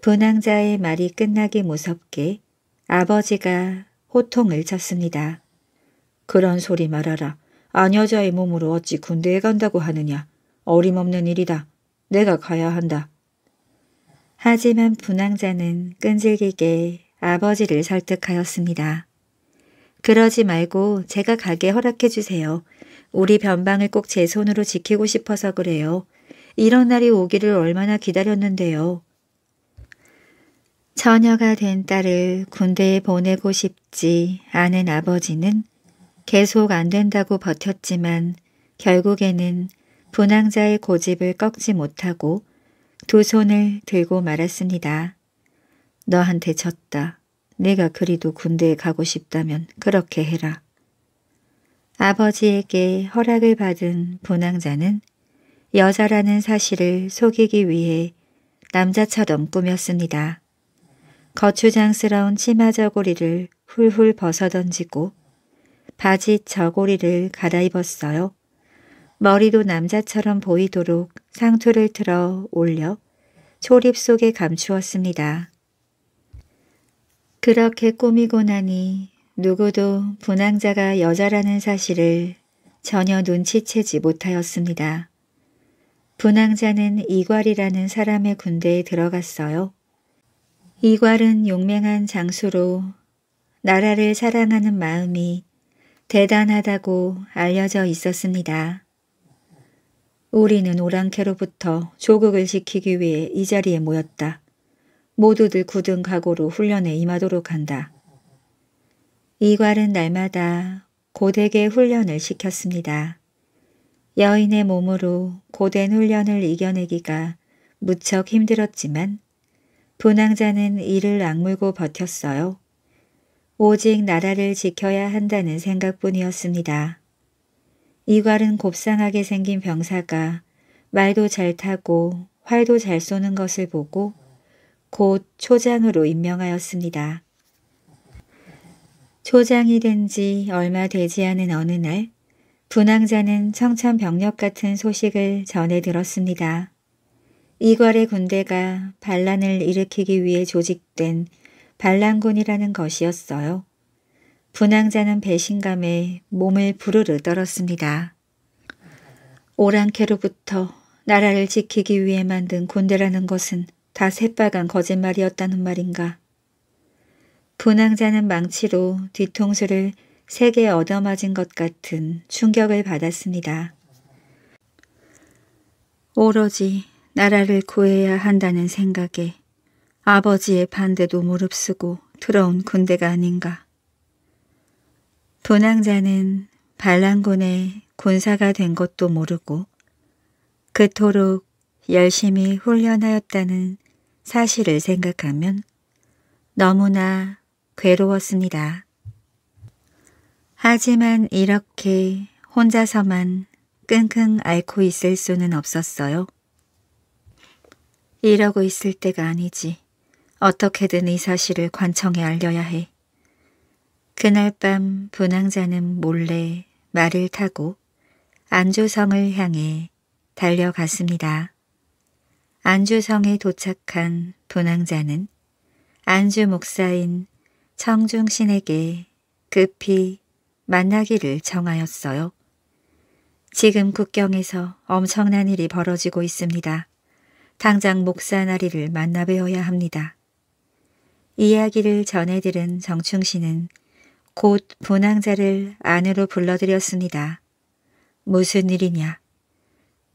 분황자의 말이 끝나기 무섭게 아버지가 호통을 쳤습니다. 그런 소리 말아라. 아녀자의 몸으로 어찌 군대에 간다고 하느냐. 어림없는 일이다. 내가 가야 한다. 하지만 분황자는 끈질기게 아버지를 설득하였습니다. 그러지 말고 제가 가게 허락해 주세요. 우리 변방을 꼭 제 손으로 지키고 싶어서 그래요. 이런 날이 오기를 얼마나 기다렸는데요. 처녀가 된 딸을 군대에 보내고 싶지 않은 아버지는 계속 안 된다고 버텼지만 결국에는 분황자의 고집을 꺾지 못하고 두 손을 들고 말았습니다. 너한테 졌다. 내가 그리도 군대에 가고 싶다면 그렇게 해라. 아버지에게 허락을 받은 분황자는 여자라는 사실을 속이기 위해 남자처럼 꾸몄습니다. 거추장스러운 치마 저고리를 훌훌 벗어던지고 바지 저고리를 갈아입었어요. 머리도 남자처럼 보이도록 상투를 틀어 올려 초립 속에 감추었습니다. 그렇게 꾸미고 나니 누구도 분황자가 여자라는 사실을 전혀 눈치채지 못하였습니다. 분황자는 이괄이라는 사람의 군대에 들어갔어요. 이괄은 용맹한 장수로 나라를 사랑하는 마음이 대단하다고 알려져 있었습니다. 우리는 오랑캐로부터 조국을 지키기 위해 이 자리에 모였다. 모두들 굳은 각오로 훈련에 임하도록 한다. 이괄은 날마다 고대게 훈련을 시켰습니다. 여인의 몸으로 고된 훈련을 이겨내기가 무척 힘들었지만 분황자는 이를 악물고 버텼어요. 오직 나라를 지켜야 한다는 생각뿐이었습니다. 이괄은 곱상하게 생긴 병사가 말도 잘 타고 활도 잘 쏘는 것을 보고 곧 초장으로 임명하였습니다. 초장이 된 지 얼마 되지 않은 어느 날분황자는 청천벽력 같은 소식을 전해 들었습니다. 이괄의 군대가 반란을 일으키기 위해 조직된 반란군이라는 것이었어요. 분양자는 배신감에 몸을 부르르 떨었습니다. 오랑캐로부터 나라를 지키기 위해 만든 군대라는 것은 다 새빨간 거짓말이었다는 말인가. 분항자는 망치로 뒤통수를 세게 얻어맞은 것 같은 충격을 받았습니다. 오로지 나라를 구해야 한다는 생각에 아버지의 반대도 무릅쓰고 들어온 군대가 아닌가. 도낭자는 반란군의 군사가 된 것도 모르고 그토록 열심히 훈련하였다는 사실을 생각하면 너무나 괴로웠습니다. 하지만 이렇게 혼자서만 끙끙 앓고 있을 수는 없었어요. 이러고 있을 때가 아니지. 어떻게든 이 사실을 관청에 알려야 해. 그날 밤 분황자는 몰래 말을 타고 안주성을 향해 달려갔습니다. 안주성에 도착한 분황자는 안주 목사인 청중신에게 급히 만나기를 정하였어요. 지금 국경에서 엄청난 일이 벌어지고 있습니다. 당장 목사 나리를 만나뵈어야 합니다. 이야기를 전해들은 정충신은 곧분황자를 안으로 불러들였습니다. 무슨 일이냐.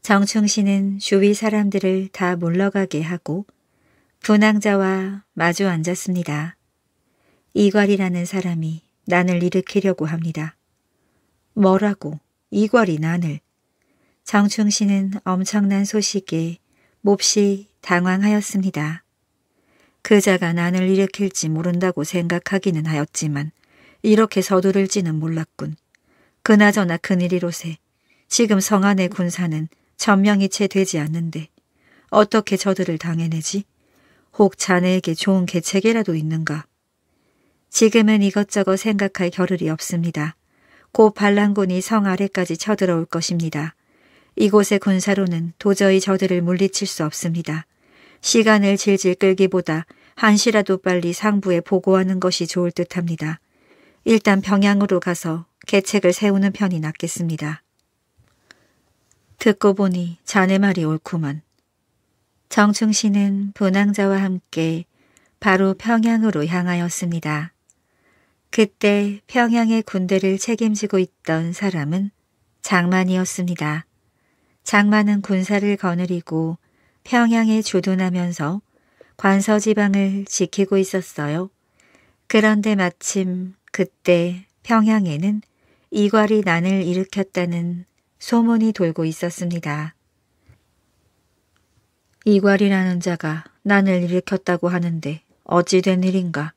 정충 씨는 주위 사람들을 다 물러가게 하고 분황자와 마주 앉았습니다. 이괄이라는 사람이 난을 일으키려고 합니다. 뭐라고 이괄이 난을. 정충 씨는 엄청난 소식에 몹시 당황하였습니다. 그자가 난을 일으킬지 모른다고 생각하기는 하였지만 이렇게 서두를지는 몰랐군. 그나저나 그일이로세 지금 성안의 군사는 전명이 채 되지 않는데 어떻게 저들을 당해내지? 혹 자네에게 좋은 계책이라도 있는가? 지금은 이것저것 생각할 겨를이 없습니다. 곧 반란군이 성 아래까지 쳐들어올 것입니다. 이곳의 군사로는 도저히 저들을 물리칠 수 없습니다. 시간을 질질 끌기보다 한시라도 빨리 상부에 보고하는 것이 좋을 듯합니다. 일단 병양으로 가서 계책을 세우는 편이 낫겠습니다. 듣고 보니 자네 말이 옳구만. 정충 씨는 분황자와 함께 바로 평양으로 향하였습니다. 그때 평양의 군대를 책임지고 있던 사람은 장만이었습니다. 장만은 군사를 거느리고 평양에 주둔하면서 관서지방을 지키고 있었어요. 그런데 마침 그때 평양에는 이괄이 난을 일으켰다는 소문이 돌고 있었습니다. 이괄이라는 자가 난을 일으켰다고 하는데 어찌 된 일인가?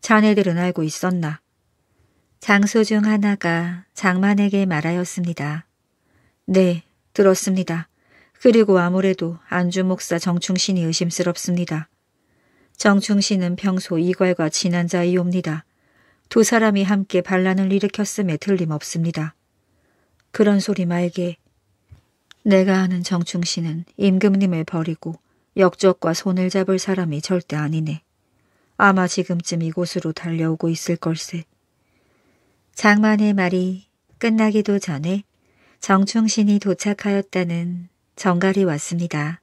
자네들은 알고 있었나? 장소 중 하나가 장만에게 말하였습니다. 네, 들었습니다. 그리고 아무래도 안주 목사 정충신이 의심스럽습니다. 정충신은 평소 이괄과 친한 자이옵니다. 두 사람이 함께 반란을 일으켰음에 틀림없습니다. 그런 소리 말게 내가 아는 정충신은 임금님을 버리고 역적과 손을 잡을 사람이 절대 아니네. 아마 지금쯤 이곳으로 달려오고 있을 걸세. 장만의 말이 끝나기도 전에 정충신이 도착하였다는 정갈이 왔습니다.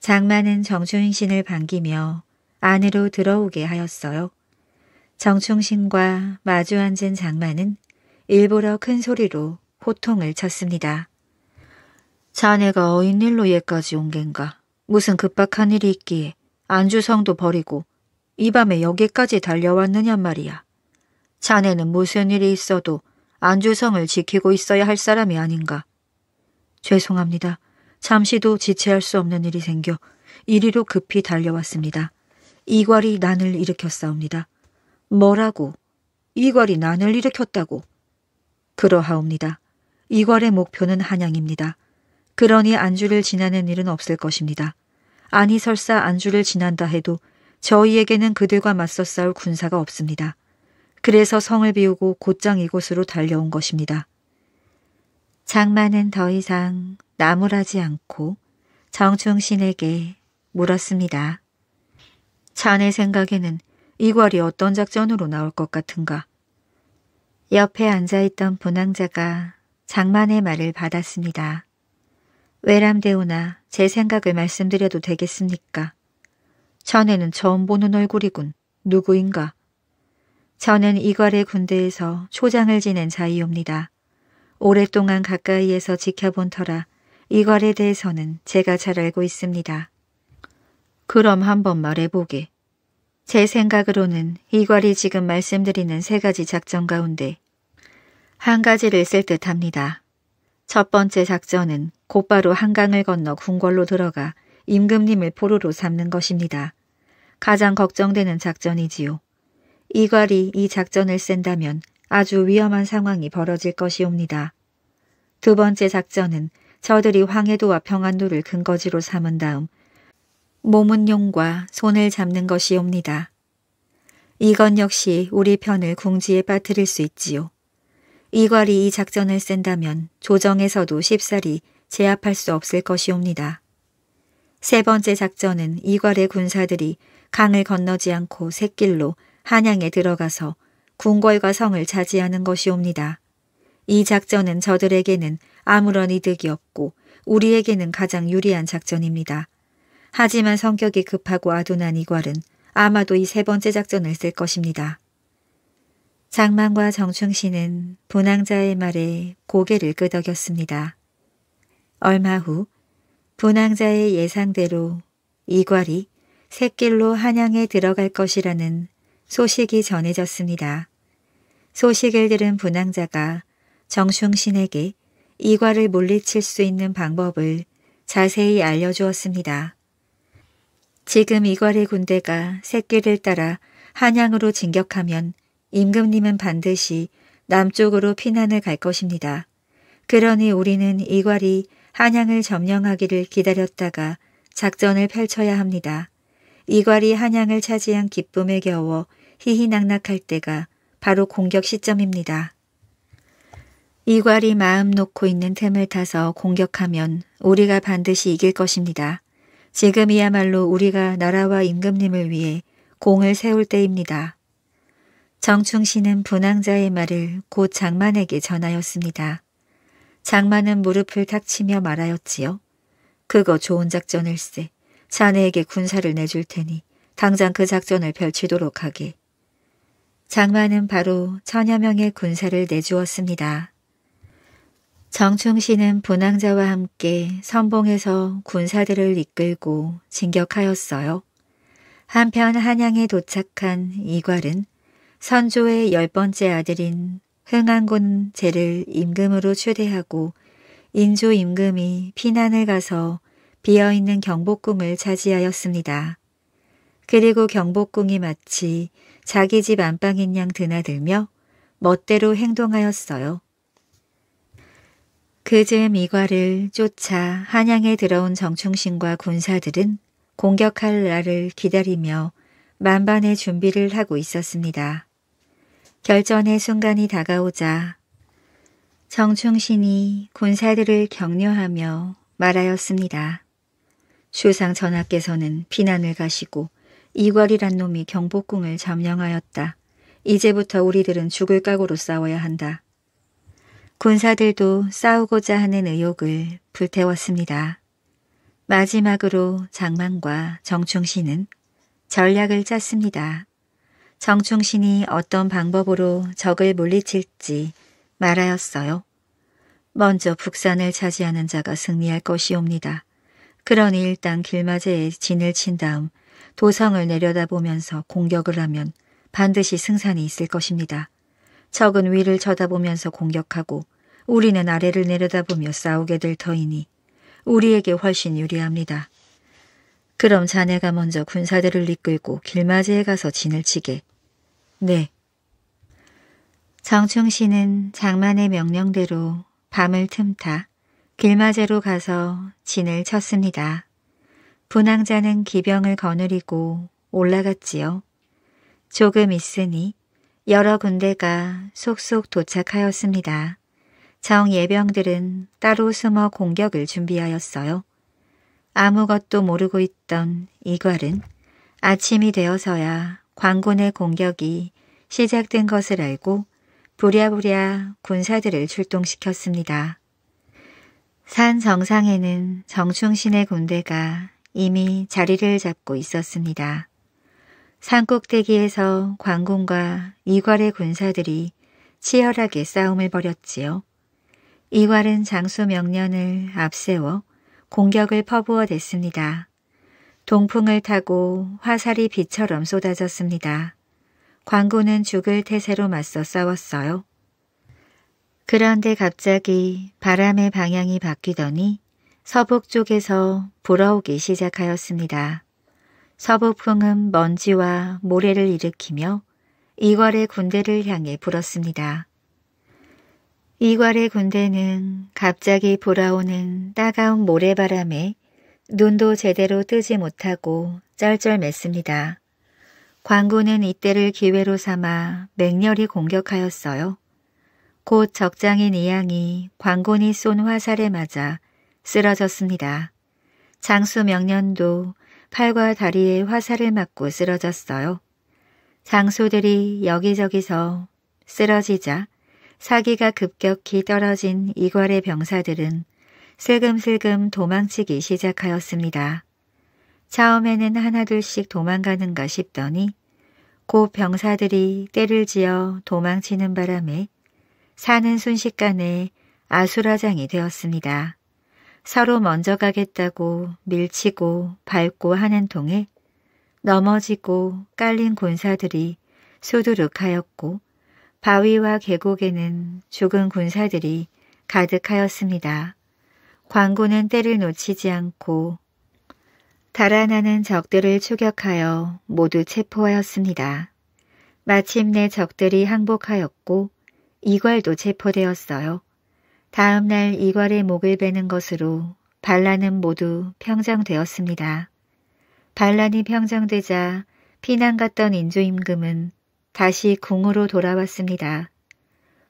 장만은 정충신을 반기며 안으로 들어오게 하였어요. 정충신과 마주 앉은 장마는 일부러 큰 소리로 호통을 쳤습니다. 자네가 어인 일로 얘까지 온 겐가. 무슨 급박한 일이 있기에 안주성도 버리고 이 밤에 여기까지 달려왔느냐 말이야. 자네는 무슨 일이 있어도 안주성을 지키고 있어야 할 사람이 아닌가. 죄송합니다. 잠시도 지체할 수 없는 일이 생겨 이리로 급히 달려왔습니다. 이괄이 난을 일으켰사옵니다. 뭐라고? 이괄이 난을 일으켰다고. 그러하옵니다. 이괄의 목표는 한양입니다. 그러니 안주를 지나는 일은 없을 것입니다. 아니 설사 안주를 지난다 해도 저희에게는 그들과 맞서 싸울 군사가 없습니다. 그래서 성을 비우고 곧장 이곳으로 달려온 것입니다. 장마는 더 이상 나무라지 않고 정충신에게 물었습니다. 자네 생각에는 이괄이 어떤 작전으로 나올 것 같은가. 옆에 앉아있던 분황자가 장만의 말을 받았습니다. 외람되오나 제 생각을 말씀드려도 되겠습니까? 전에는 처음 보는 얼굴이군. 누구인가? 저는 이괄의 군대에서 초장을 지낸 자이옵니다. 오랫동안 가까이에서 지켜본 터라 이괄에 대해서는 제가 잘 알고 있습니다. 그럼 한번 말해보게. 제 생각으로는 이괄이 지금 말씀드리는 세 가지 작전 가운데 한 가지를 쓸 듯합니다. 첫 번째 작전은 곧바로 한강을 건너 궁궐로 들어가 임금님을 포로로 삼는 것입니다. 가장 걱정되는 작전이지요. 이괄이 이 작전을 쓴다면 아주 위험한 상황이 벌어질 것이옵니다. 두 번째 작전은 저들이 황해도와 평안도를 근거지로 삼은 다음 몸은 용과 손을 잡는 것이옵니다. 이건 역시 우리 편을 궁지에 빠뜨릴 수 있지요. 이괄이 이 작전을 쓴다면 조정에서도 쉽사리 제압할 수 없을 것이옵니다. 세 번째 작전은 이괄의 군사들이 강을 건너지 않고 샛길로 한양에 들어가서 궁궐과 성을 차지하는 것이옵니다. 이 작전은 저들에게는 아무런 이득이 없고 우리에게는 가장 유리한 작전입니다. 하지만 성격이 급하고 아둔한 이괄은 아마도 이 세 번째 작전을 쓸 것입니다. 장만과 정충신은분황자의 말에 고개를 끄덕였습니다. 얼마 후분황자의 예상대로 이괄이 새길로 한양에 들어갈 것이라는 소식이 전해졌습니다. 소식을 들은 분황자가 정충신에게 이괄을 물리칠 수 있는 방법을 자세히 알려주었습니다. 지금 이괄의 군대가 새끼를 따라 한양으로 진격하면 임금님은 반드시 남쪽으로 피난을 갈 것입니다. 그러니 우리는 이괄이 한양을 점령하기를 기다렸다가 작전을 펼쳐야 합니다. 이괄이 한양을 차지한 기쁨에 겨워 희희낙낙할 때가 바로 공격 시점입니다. 이괄이 마음 놓고 있는 틈을 타서 공격하면 우리가 반드시 이길 것입니다. 지금이야말로 우리가 나라와 임금님을 위해 공을 세울 때입니다. 정충 씨는 분황자의 말을 곧 장만에게 전하였습니다. 장만은 무릎을 탁치며 말하였지요. 그거 좋은 작전일세. 자네에게 군사를 내줄 테니 당장 그 작전을 펼치도록 하게. 장만은 바로 천여 명의 군사를 내주었습니다. 정충 씨는 분황자와 함께 선봉에서 군사들을 이끌고 진격하였어요. 한편 한양에 도착한 이괄은 선조의 열 번째 아들인 흥안군 제를 임금으로 추대하고 인조 임금이 피난을 가서 비어있는 경복궁을 차지하였습니다. 그리고 경복궁이 마치 자기 집 안방인 양 드나들며 멋대로 행동하였어요. 그제미과를 쫓아 한양에 들어온 정충신과 군사들은 공격할 날을 기다리며 만반의 준비를 하고 있었습니다. 결전의 순간이 다가오자 정충신이 군사들을 격려하며 말하였습니다. 수상 전하께서는 피난을 가시고 이괄이란 놈이 경복궁을 점령하였다. 이제부터 우리들은 죽을 각오로 싸워야 한다. 군사들도 싸우고자 하는 의욕을 불태웠습니다. 마지막으로 장만과 정충신은 전략을 짰습니다. 정충신이 어떤 방법으로 적을 물리칠지 말하였어요. 먼저 북산을 차지하는 자가 승리할 것이옵니다. 그러니 일단 길마제에 진을 친 다음 도성을 내려다보면서 공격을 하면 반드시 승산이 있을 것입니다. 적은 위를 쳐다보면서 공격하고 우리는 아래를 내려다보며 싸우게 될 터이니 우리에게 훨씬 유리합니다. 그럼 자네가 먼저 군사들을 이끌고 길맞이에 가서 진을 치게. 네. 정충 씨는 장만의 명령대로 밤을 틈타 길맞이로 가서 진을 쳤습니다. 분황자는 기병을 거느리고 올라갔지요. 조금 있으니 여러 군대가 속속 도착하였습니다. 정 예병들은 따로 숨어 공격을 준비하였어요. 아무것도 모르고 있던 이괄은 아침이 되어서야 광군의 공격이 시작된 것을 알고 부랴부랴 군사들을 출동시켰습니다. 산 정상에는 정충신의 군대가 이미 자리를 잡고 있었습니다. 산 꼭대기에서 광군과 이괄의 군사들이 치열하게 싸움을 벌였지요. 이괄은 장수 명년을 앞세워 공격을 퍼부어 댔습니다. 동풍을 타고 화살이 비처럼 쏟아졌습니다. 광군은 죽을 태세로 맞서 싸웠어요. 그런데 갑자기 바람의 방향이 바뀌더니 서북 쪽에서 불어오기 시작하였습니다. 서북풍은 먼지와 모래를 일으키며 이괄의 군대를 향해 불었습니다. 이괄의 군대는 갑자기 불어오는 따가운 모래바람에 눈도 제대로 뜨지 못하고 쩔쩔맸습니다. 광군은 이때를 기회로 삼아 맹렬히 공격하였어요. 곧 적장인 이양이 광군이 쏜 화살에 맞아 쓰러졌습니다. 장수 명년도 팔과 다리에 화살을 맞고 쓰러졌어요. 장수들이 여기저기서 쓰러지자 사기가 급격히 떨어진 이괄의 병사들은 슬금슬금 도망치기 시작하였습니다. 처음에는 하나둘씩 도망가는가 싶더니 곧 병사들이 때를 지어 도망치는 바람에 사는 순식간에 아수라장이 되었습니다. 서로 먼저 가겠다고 밀치고 밟고 하는 통에 넘어지고 깔린 군사들이 수두룩하였고 바위와 계곡에는 죽은 군사들이 가득하였습니다. 광고는 때를 놓치지 않고 달아나는 적들을 추격하여 모두 체포하였습니다. 마침내 적들이 항복하였고 이괄도 체포되었어요. 다음 날 이괄의 목을 베는 것으로 반란은 모두 평정되었습니다. 반란이 평정되자 피난 갔던 인조임금은 다시 궁으로 돌아왔습니다.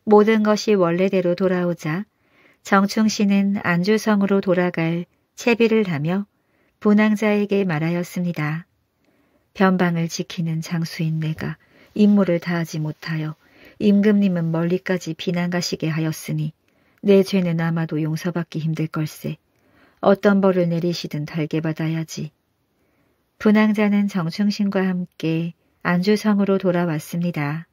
모든 것이 원래대로 돌아오자 정충 씨는 안주성으로 돌아갈 채비를 하며 분황자에게 말하였습니다. 변방을 지키는 장수인 내가 임무를 다하지 못하여 임금님은 멀리까지 비난 가시게 하였으니 내 죄는 아마도 용서받기 힘들 걸세. 어떤 벌을 내리시든 달게 받아야지. 분황자는 정충신과 함께 안주성으로 돌아왔습니다.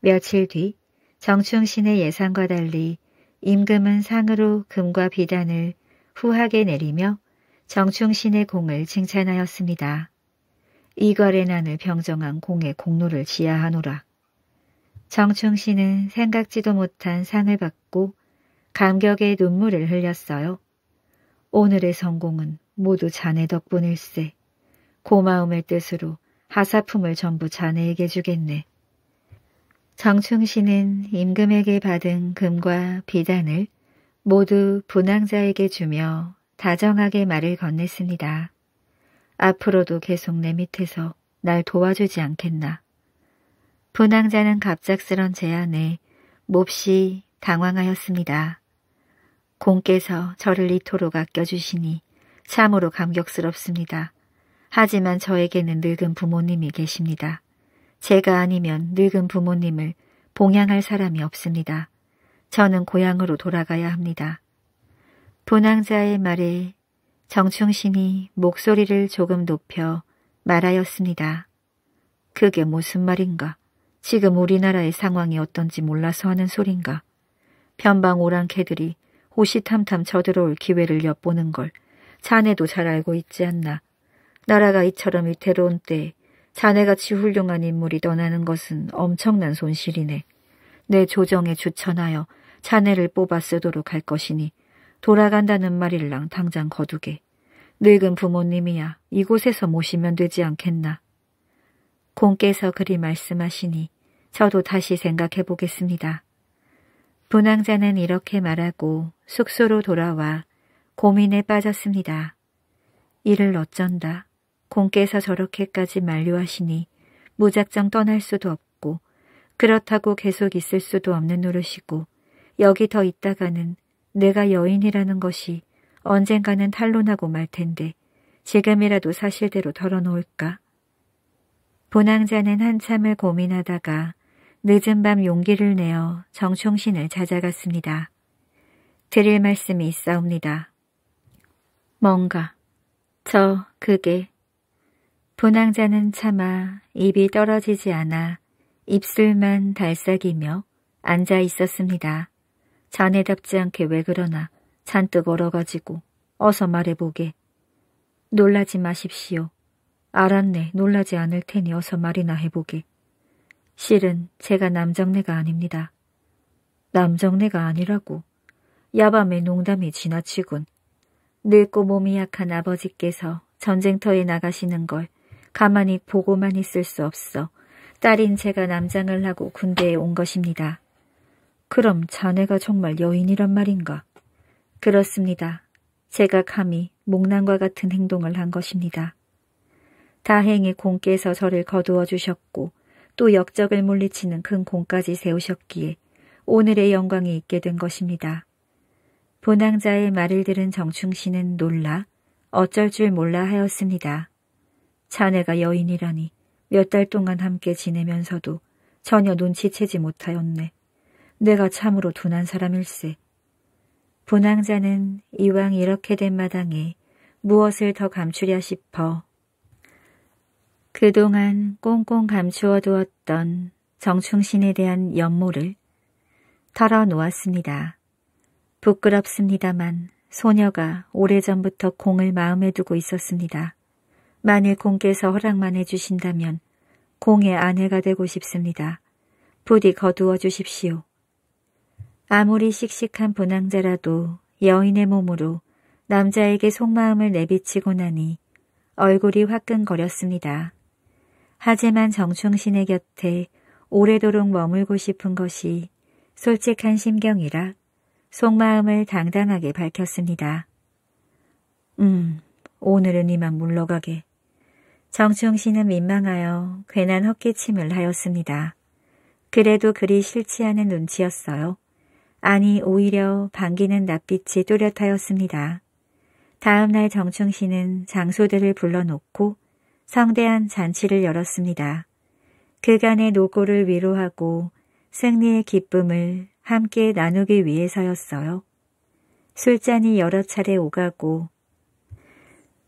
며칠 뒤 정충신의 예상과 달리 임금은 상으로 금과 비단을 후하게 내리며 정충신의 공을 칭찬하였습니다. 이괄의 난을 병정한 공의 공로를 지하하노라. 정충신은 생각지도 못한 상을 받고 감격의 눈물을 흘렸어요. 오늘의 성공은 모두 자네 덕분일세. 고마움의 뜻으로 화사품을 전부 자네에게 주겠네. 정충신은 임금에게 받은 금과 비단을 모두 분황자에게 주며 다정하게 말을 건넸습니다. 앞으로도 계속 내 밑에서 날 도와주지 않겠나. 분황자는 갑작스런 제안에 몹시 당황하였습니다. 공께서 저를 이토록 아껴주시니 참으로 감격스럽습니다. 하지만 저에게는 늙은 부모님이 계십니다. 제가 아니면 늙은 부모님을 봉양할 사람이 없습니다. 저는 고향으로 돌아가야 합니다. 분황자의 말에 정충신이 목소리를 조금 높여 말하였습니다. 그게 무슨 말인가? 지금 우리나라의 상황이 어떤지 몰라서 하는 소린가? 변방 오랑캐들이 호시탐탐 저들어올 기회를 엿보는 걸 자네도 잘 알고 있지 않나? 나라가 이처럼 위태로운 때 자네같이 훌륭한 인물이 떠나는 것은 엄청난 손실이네. 내 조정에 추천하여 자네를 뽑아 쓰도록 할 것이니 돌아간다는 말일랑 당장 거두게. 늙은 부모님이야 이곳에서 모시면 되지 않겠나. 공께서 그리 말씀하시니 저도 다시 생각해 보겠습니다. 분황자는 이렇게 말하고 숙소로 돌아와 고민에 빠졌습니다. 이를 어쩐다. 공께서 저렇게까지 만류하시니 무작정 떠날 수도 없고 그렇다고 계속 있을 수도 없는 노릇이고 여기 더 있다가는 내가 여인이라는 것이 언젠가는 탄론하고말 텐데 지금이라도 사실대로 털어놓을까? 본황자는 한참을 고민하다가 늦은 밤 용기를 내어 정총신을 찾아갔습니다. 드릴 말씀이 있사옵니다. 뭔가, 저, 그게, 분낭자는 차마 입이 떨어지지 않아 입술만 달싹이며 앉아 있었습니다. 자네답지 않게 왜 그러나 잔뜩 얼어가지고 어서 말해보게. 놀라지 마십시오. 알았네 놀라지 않을 테니 어서 말이나 해보게. 실은 제가 남정네가 아닙니다. 남정네가 아니라고. 야밤에 농담이 지나치군. 늙고 몸이 약한 아버지께서 전쟁터에 나가시는 걸 가만히 보고만 있을 수 없어 딸인 제가 남장을 하고 군대에 온 것입니다. 그럼 자네가 정말 여인이란 말인가? 그렇습니다. 제가 감히 목난과 같은 행동을 한 것입니다. 다행히 공께서 저를 거두어 주셨고 또 역적을 물리치는 큰 공까지 세우셨기에 오늘의 영광이 있게 된 것입니다. 본황자의 말을 들은 정충씨는 놀라 어쩔 줄 몰라 하였습니다. 자네가 여인이라니 몇 달 동안 함께 지내면서도 전혀 눈치채지 못하였네. 내가 참으로 둔한 사람일세. 분황자는 이왕 이렇게 된 마당에 무엇을 더 감추랴 싶어. 그동안 꽁꽁 감추어 두었던 정충신에 대한 연모를 털어놓았습니다. 부끄럽습니다만 소녀가 오래전부터 공을 마음에 두고 있었습니다. 만일 공께서 허락만 해주신다면 공의 아내가 되고 싶습니다. 부디 거두어 주십시오. 아무리 씩씩한 분황자라도 여인의 몸으로 남자에게 속마음을 내비치고 나니 얼굴이 화끈거렸습니다. 하지만 정충신의 곁에 오래도록 머물고 싶은 것이 솔직한 심경이라 속마음을 당당하게 밝혔습니다. 음, 오늘은 이만 물러가게. 정충 씨는 민망하여 괜한 헛기침을 하였습니다. 그래도 그리 싫지 않은 눈치였어요. 아니 오히려 반기는 낯빛이 또렷하였습니다. 다음 날 정충 씨는 장소들을 불러놓고 성대한 잔치를 열었습니다. 그간의 노고를 위로하고 승리의 기쁨을 함께 나누기 위해서였어요. 술잔이 여러 차례 오가고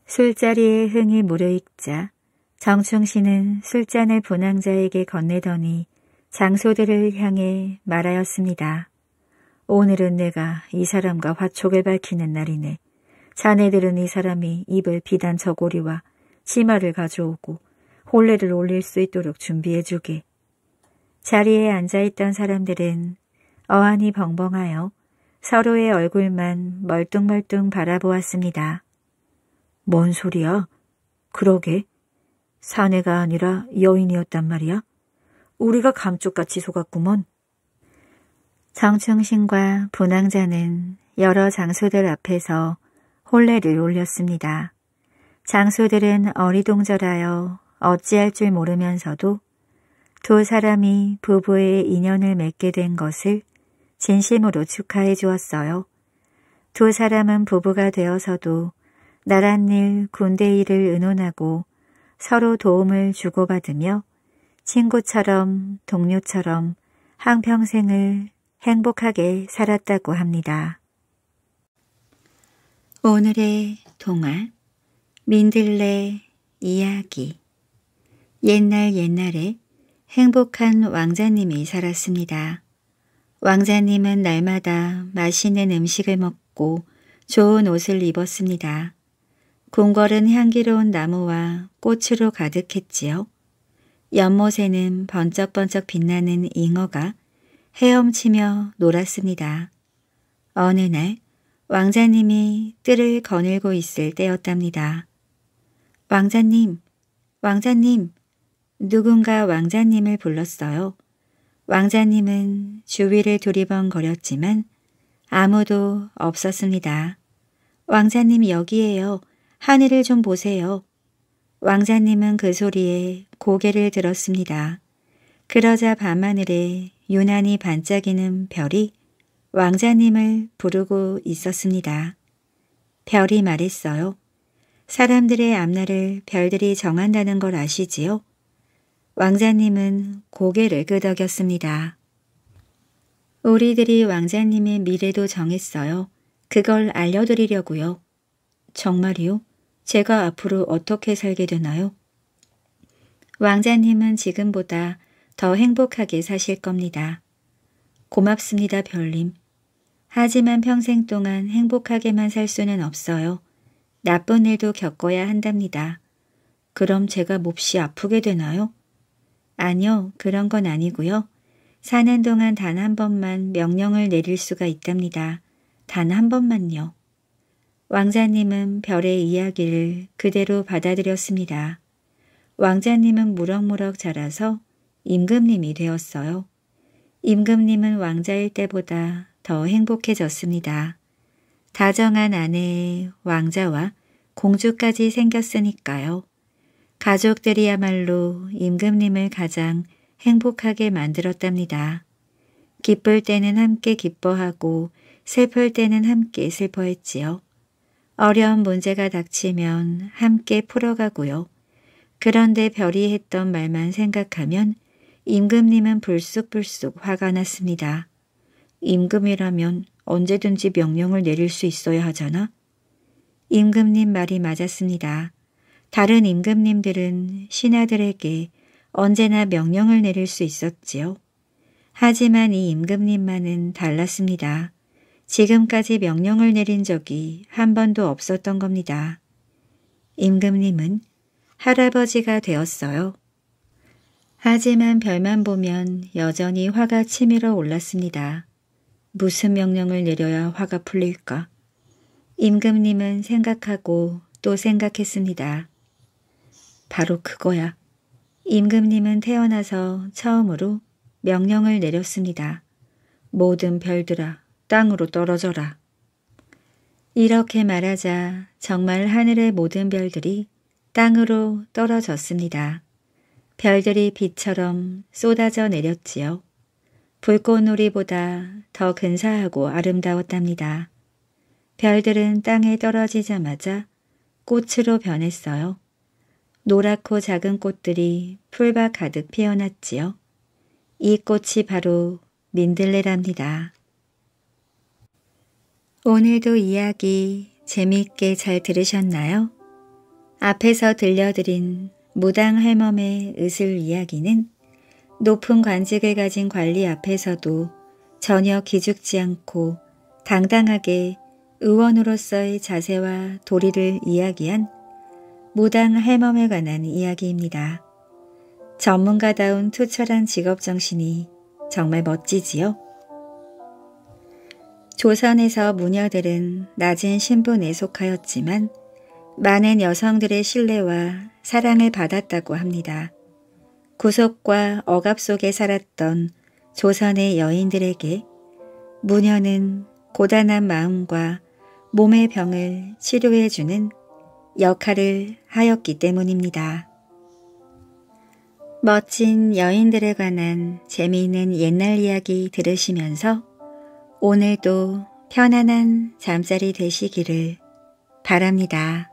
술자리에 흥이 무르익자 정충 씨는 술잔을 분황자에게 건네더니 장소들을 향해 말하였습니다. 오늘은 내가 이 사람과 화촉을 밝히는 날이네. 자네들은 이 사람이 입을 비단 저고리와 치마를 가져오고 홀례를 올릴 수 있도록 준비해주게. 자리에 앉아있던 사람들은 어안이 벙벙하여 서로의 얼굴만 멀뚱멀뚱 바라보았습니다. 뭔 소리야? 그러게. 사내가 아니라 여인이었단 말이야. 우리가 감쪽같이 속았구먼. 정충신과 분황자는 여러 장소들 앞에서 혼례를 올렸습니다. 장소들은 어리동절하여 어찌할 줄 모르면서도 두 사람이 부부의 인연을 맺게 된 것을 진심으로 축하해 주었어요. 두 사람은 부부가 되어서도 나랏일 군대 일을 의논하고 서로 도움을 주고받으며 친구처럼 동료처럼 한평생을 행복하게 살았다고 합니다. 오늘의 동화 민들레 이야기 옛날 옛날에 행복한 왕자님이 살았습니다. 왕자님은 날마다 맛있는 음식을 먹고 좋은 옷을 입었습니다. 궁궐은 향기로운 나무와 꽃으로 가득했지요. 연못에는 번쩍번쩍 빛나는 잉어가 헤엄치며 놀았습니다. 어느 날 왕자님이 뜰을 거닐고 있을 때였답니다. 왕자님, 왕자님, 누군가 왕자님을 불렀어요. 왕자님은 주위를 두리번거렸지만 아무도 없었습니다. 왕자님 여기에요. 하늘을 좀 보세요. 왕자님은 그 소리에 고개를 들었습니다. 그러자 밤하늘에 유난히 반짝이는 별이 왕자님을 부르고 있었습니다. 별이 말했어요. 사람들의 앞날을 별들이 정한다는 걸 아시지요? 왕자님은 고개를 끄덕였습니다. 우리들이 왕자님의 미래도 정했어요. 그걸 알려드리려고요. 정말이요? 제가 앞으로 어떻게 살게 되나요? 왕자님은 지금보다 더 행복하게 사실 겁니다. 고맙습니다, 별님. 하지만 평생 동안 행복하게만 살 수는 없어요. 나쁜 일도 겪어야 한답니다. 그럼 제가 몹시 아프게 되나요? 아니요, 그런 건 아니고요. 사는 동안 단 한 번만 명령을 내릴 수가 있답니다. 단 한 번만요. 왕자님은 별의 이야기를 그대로 받아들였습니다. 왕자님은 무럭무럭 자라서 임금님이 되었어요. 임금님은 왕자일 때보다 더 행복해졌습니다. 다정한 아내의 왕자와 공주까지 생겼으니까요. 가족들이야말로 임금님을 가장 행복하게 만들었답니다. 기쁠 때는 함께 기뻐하고 슬플 때는 함께 슬퍼했지요. 어려운 문제가 닥치면 함께 풀어가고요. 그런데 별이 했던 말만 생각하면 임금님은 불쑥불쑥 화가 났습니다. 임금이라면 언제든지 명령을 내릴 수 있어야 하잖아. 임금님 말이 맞았습니다. 다른 임금님들은 신하들에게 언제나 명령을 내릴 수 있었지요. 하지만 이 임금님만은 달랐습니다. 지금까지 명령을 내린 적이 한 번도 없었던 겁니다. 임금님은 할아버지가 되었어요. 하지만 별만 보면 여전히 화가 치밀어 올랐습니다. 무슨 명령을 내려야 화가 풀릴까? 임금님은 생각하고 또 생각했습니다. 바로 그거야. 임금님은 태어나서 처음으로 명령을 내렸습니다. 모든 별들아 땅으로 떨어져라. 이렇게 말하자 정말 하늘의 모든 별들이 땅으로 떨어졌습니다. 별들이 비처럼 쏟아져 내렸지요. 불꽃놀이보다 더 근사하고 아름다웠답니다. 별들은 땅에 떨어지자마자 꽃으로 변했어요. 노랗고 작은 꽃들이 풀밭 가득 피어났지요. 이 꽃이 바로 민들레랍니다. 오늘도 이야기 재미있게 잘 들으셨나요? 앞에서 들려드린 무당 할멈의 의술 이야기는 높은 관직을 가진 관리 앞에서도 전혀 기죽지 않고 당당하게 의원으로서의 자세와 도리를 이야기한 무당 할멈에 관한 이야기입니다. 전문가다운 투철한 직업정신이 정말 멋지지요? 조선에서 무녀들은 낮은 신분에 속하였지만 많은 여성들의 신뢰와 사랑을 받았다고 합니다. 구속과 억압 속에 살았던 조선의 여인들에게 무녀는 고단한 마음과 몸의 병을 치료해주는 역할을 하였기 때문입니다. 멋진 여인들에 관한 재미있는 옛날 이야기 들으시면서 오늘도 편안한 잠자리 되시기를 바랍니다.